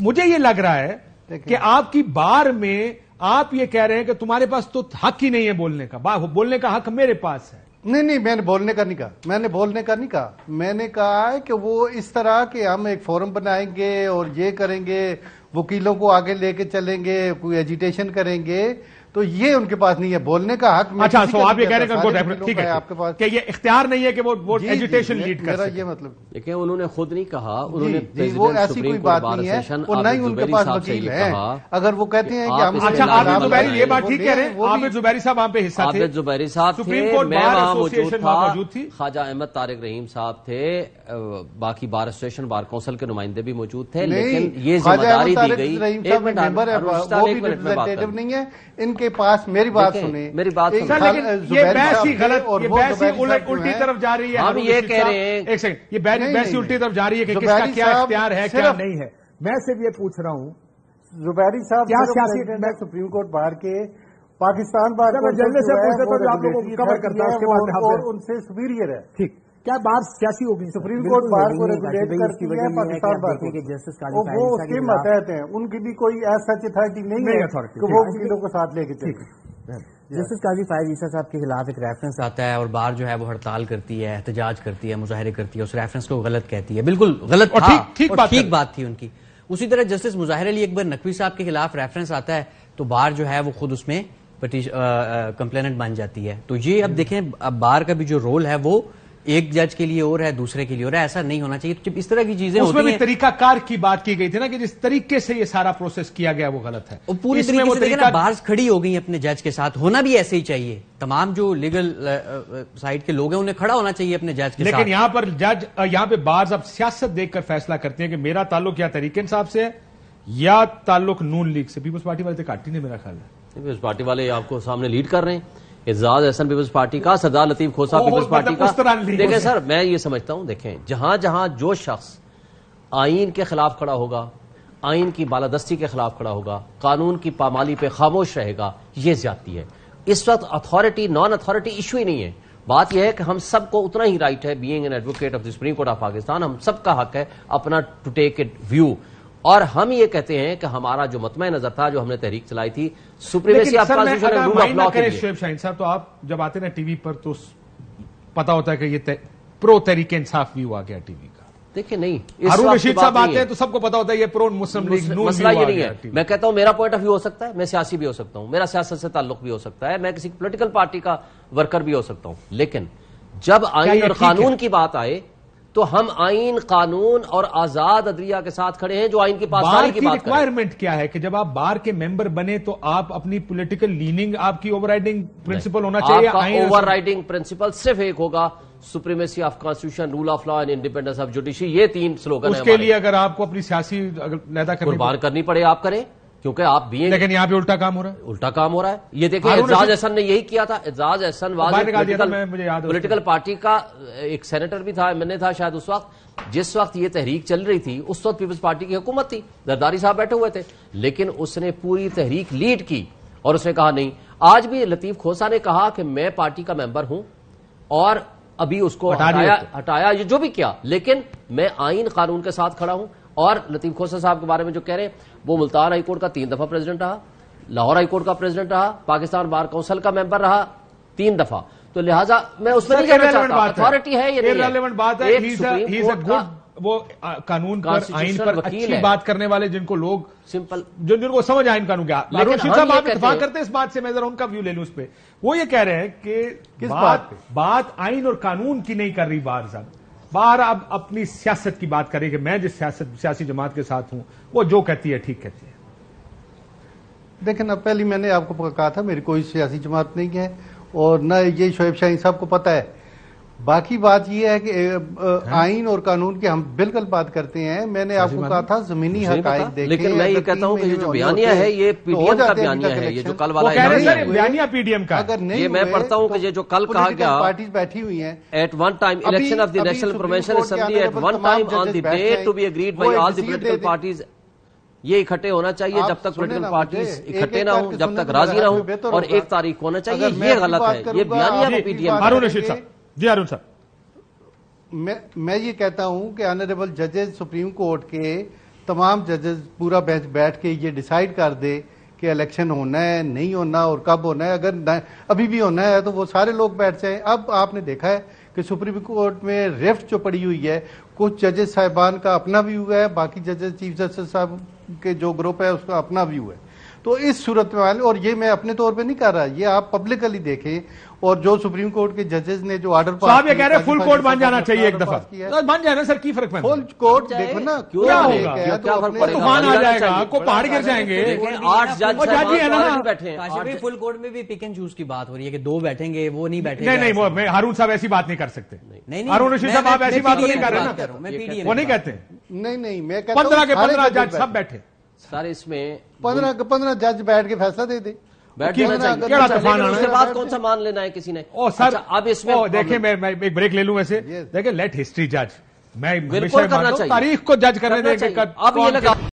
मुझे ये लग रहा है कि आपकी बार में आप ये कह रहे हैं कि तुम्हारे पास तो हक ही नहीं है बोलने का बोलने का हक मेरे पास है नहीं नहीं मैंने बोलने का नहीं कहा मैंने बोलने का नहीं कहा मैंने कहा है कि वो इस तरह के हम एक फोरम बनाएंगे और ये करेंगे वकीलों को आगे लेके चलेंगे कोई एजिटेशन करेंगे तो ये उनके पास नहीं है बोलने का हक अच्छा सो आप ये कह रहे हैं ठीक है आपके पास कि ये इख्तियार नहीं है कि वो वो एजुटेशन लीड कर ये मतलब लेकिन उन्होंने खुद नहीं कहा उन्होंने वो ऐसी कोई बात नहीं है और ना ही उनके पास वकील है अगर वो कहते हैं कि अच्छा आबिद जुबैरी ये बात ठीक कह रहे हैं आबिद जुबैरी साहब वहाँ पे हिस्सा थे जुबैरी साहब सुप्रीम कोर्ट मैं वहाँ मौजूद थी ख्वाजा अहमद तारिक रहीम साहब थे बाकी बार एसोसिएशन बार काउंसिल के नुमाइंदे भी मौजूद थे लेकिन ये जिम्मेदारी दी गई एक मिनट नहीं है इनके उनके पास मेरी बात सुने मेरी बात ये बहस ही गलत और बहस ही उल्टी तरफ जा रही है हम ये कह रहे हैं एक सेकंड ये बहस ही उल्टी तरफ जा रही है कि किसका क्या इख्तियार है क्या नहीं है मैं सिर्फ ये पूछ रहा हूँ जुबैरी साहब क्या क्या मैं सुप्रीम कोर्ट बाहर के पाकिस्तान बार जल्दी से पूछ रहे थे आप लोगों को कवर करता है उनसे सुपीरियर है ठीक क्या बात सियासी होगी सुप्रीम कोर्ट बार को रेगुलेट करती है पाकिस्तान बार को जस्टिस वो उसके मतहत हैं उनकी भी कोई ऐसा अथॉरिटी नहीं है कि वो वकीलों को साथ लेके चले जस्टिस काजी फायज ईसा साहब के खिलाफ एक रेफरेंस आता है और बार जो है वो हड़ताल करती है एहतजाज करती है मुजाहरे करती है उस रेफरेंस को गलत कहती है बिल्कुल गलत और ठीक ठीक बात, ठीक बात थी उनकी उसी तरह जस्टिस मुजाहिर अली अकबर नकवी साहब के खिलाफ रेफरेंस आता है तो बार जो है वो खुद उसमें कंप्लेनेंट बन जाती है तो ये अब हम्म। देखें अब बार का भी जो रोल है वो एक जज के लिए और है दूसरे के लिए और है ऐसा नहीं होना चाहिए तो जब इस तरह की चीजें उसमें भी तरीकाकार की बात की गई थी ना कि जिस तरीके से ये सारा प्रोसेस किया गया वो गलत है और पूरी तरीके से तरीका... बाहर खड़ी हो गई अपने जज के साथ होना भी ऐसे ही चाहिए तमाम जो लीगल साइड के लोग हैं उन्हें खड़ा होना चाहिए अपने जज के लेकिन यहाँ पर जज यहाँ पे बार्स अब सियासत देखकर फैसला करते हैं कि मेरा ताल्लुक या तरीके साहब से है या ताल्लुक नून लीग से पीपुल्स पार्टी वाले तो काटी नहीं मेरा ख्याल है पीपुल्स पार्टी वाले आपको सामने लीड कर रहे हैं एजाज एहसन पीपल्स पार्टी का सरदार लतीफ खोसा पीपल्स पार्टी मतलब का देखें सर मैं ये समझता हूं देखें जहां जहां जो शख्स आइन के खिलाफ खड़ा होगा आइन की बालादस्ती के खिलाफ खड़ा होगा कानून की पामाली पे खामोश रहेगा ये ज्यादती है इस वक्त अथॉरिटी नॉन अथॉरिटी इशू ही नहीं है बात यह है कि हम सबको उतना ही राइट है being an advocate of the supreme court of Pakistan हम सबका हक है अपना टू टेक इट व्यू और हम ये कहते हैं कि हमारा जो मतम नजर था जो हमने तहरीक चलाई थी सुप्रीमेसी तो आप जब आते ना टीवी पर तो पता होता है कि ये प्रो तहरीक इंसाफ व्यू आ गया टीवी का देखिए नहीं रशीद साहब आते हैं तो सबको पता होता है ये प्रो मुस्लिम लीग मसला ये नहीं है मैं कहता हूं मेरा पॉइंट ऑफ व्यू हो सकता है मैं सियासी भी हो सकता हूं मेरा सियासत से ताल्लुक भी हो सकता है मैं किसी पोलिटिकल पार्टी का वर्कर भी हो सकता हूं लेकिन जब आइन और कानून की बात आए तो हम आइन कानून और आजाद अदरिया के साथ खड़े हैं जो आइन की पास बार की, की रिक्वायरमेंट क्या है कि जब आप बार के मेंबर बने तो आप अपनी पॉलिटिकल लीनिंग आपकी ओवरराइडिंग प्रिंसिपल होना चाहिए ओवरराइडिंग प्रिंसिपल सिर्फ एक होगा supremacy of constitution rule of law and independence of judiciary ये तीन स्लोगन उसके लिए अगर आपको अपनी सियासी लहदा करनी पड़े आप करें क्योंकि आप भी लेकिन यहाँ पे उल्टा काम हो रहा है उल्टा काम हो रहा है ये देखिए एजाज एहसन ने यही किया था Aitzaz Ahsan was political party का एक सेनेटर भी था एमएनए था शायद उस वक्त जिस वक्त ये तहरीक चल रही थी उस वक्त पीपल्स पार्टी की हुकूमत थी जरदारी साहब बैठे हुए थे लेकिन उसने पूरी तहरीक लीड की और उसने कहा नहीं आज भी लतीफ खोसा ने कहा कि मैं पार्टी का मेंबर हूं और अभी उसको हटाया तो। हटाया जो भी किया लेकिन मैं आईन कानून के साथ खड़ा हूं और लतीफ खोसा साहब के बारे में जो कह रहे हैं वो मुल्तान हाईकोर्ट का तीन दफा प्रेसिडेंट रहा लाहौर हाईकोर्ट का प्रेसिडेंट रहा पाकिस्तान बार काउंसिल का मेंबर रहा तीन दफा तो लिहाजा मैं उसमें नहीं कहना चाहता अथॉरिटी है वो कानून पर आईन पर अच्छी बात करने वाले जिनको लोग सिंपल जो जिनको समझ आईन कानून क्या रशीद साहब आप इतफाक करते हैं इस बात से मैं जरा उनका व्यू ले लूं उस पर वो ये कह रहे हैं कि किस बात बात आइन और कानून की नहीं कर रही बार साहब बाहर अब अपनी सियासत की बात करें कि मैं जिस सियासत सियासी जमात के साथ हूं वो जो कहती है ठीक कहती है देखें ना पहले मैंने आपको कहा था मेरी कोई सियासी जमात नहीं है और न ये शोएब शाहीन साहब को पता है बाकी बात यह है कि आईन और कानून की हम बिल्कुल बात करते हैं मैंने आपको कहा था जमीनी हक देखे लेकिन मैं ये कहता हूँ जो बयानिया है ये पीडीएम तो का बयानिया है ये जो कल वाला बयानिया पीडीएम का अगर नहीं मैं पढ़ता हूँ कि तो ये जो कल कहा गया पार्टी बैठी हुई है at one time election of the national provincial assembly at one time on the date to be agreed by all the political parties ये इकट्ठे होना चाहिए जब तक पोलिटिकल पार्टी इकट्ठे ना हो जब तक राजी ना हो तो और एक तारीख होना चाहिए ये गलत है ये बयानिया पीडीएम जी अरुण सर मैं मैं ये कहता हूं कि ऑनरेबल जजेस सुप्रीम कोर्ट के तमाम जजेस पूरा बेंच बैठ के ये डिसाइड कर दे कि इलेक्शन होना है नहीं होना और कब होना है अगर अभी भी होना है तो वो सारे लोग बैठ जाए अब आपने देखा है कि सुप्रीम कोर्ट में रेफ्ट जो पड़ी हुई है कुछ जजेस साहिबान का अपना व्यू है बाकी जजेस चीफ जस्टिस साहब के जो ग्रुप है उसका अपना व्यू है तो इस सूरत में और ये मैं अपने तौर पे नहीं कर रहा ये आप पब्लिकली देखें और जो सुप्रीम कोर्ट के जजेस ने जो ऑर्डर पास आप ये कह रहे हैं फुल कोर्ट बन जाना चाहिए एक दफा बन जाना सर की फर्क फुल कोर्ट देखो ना क्यों क्या होगा क्या तो फर्क तूफान आ जाएगा आपको पहाड़ गिर जाएंगे आठ जज है ना फुल कोर्ट में भी पिक एंड चूज की बात हो रही है कि दो बैठेंगे वो नहीं बैठे नहीं नहीं वो हारून साहब ऐसी बात नहीं कर सकते नहीं हारून रशीद साहब आप ऐसी बात तो नहीं कर रहे ना वो नहीं कहते नहीं नहीं मैं पंद्रह के पंद्रह जज सब बैठे सर इसमें पंद्रह पंद्रह जज बैठ के फैसला दे दे बैठ अच्छा, कौन सा मान लेना है किसी ने ओ सर अच्छा, अब इसमें हाँ। एक ब्रेक ले लूं वैसे देखे लेट हिस्ट्री जज मैं तारीख को जज करने लगा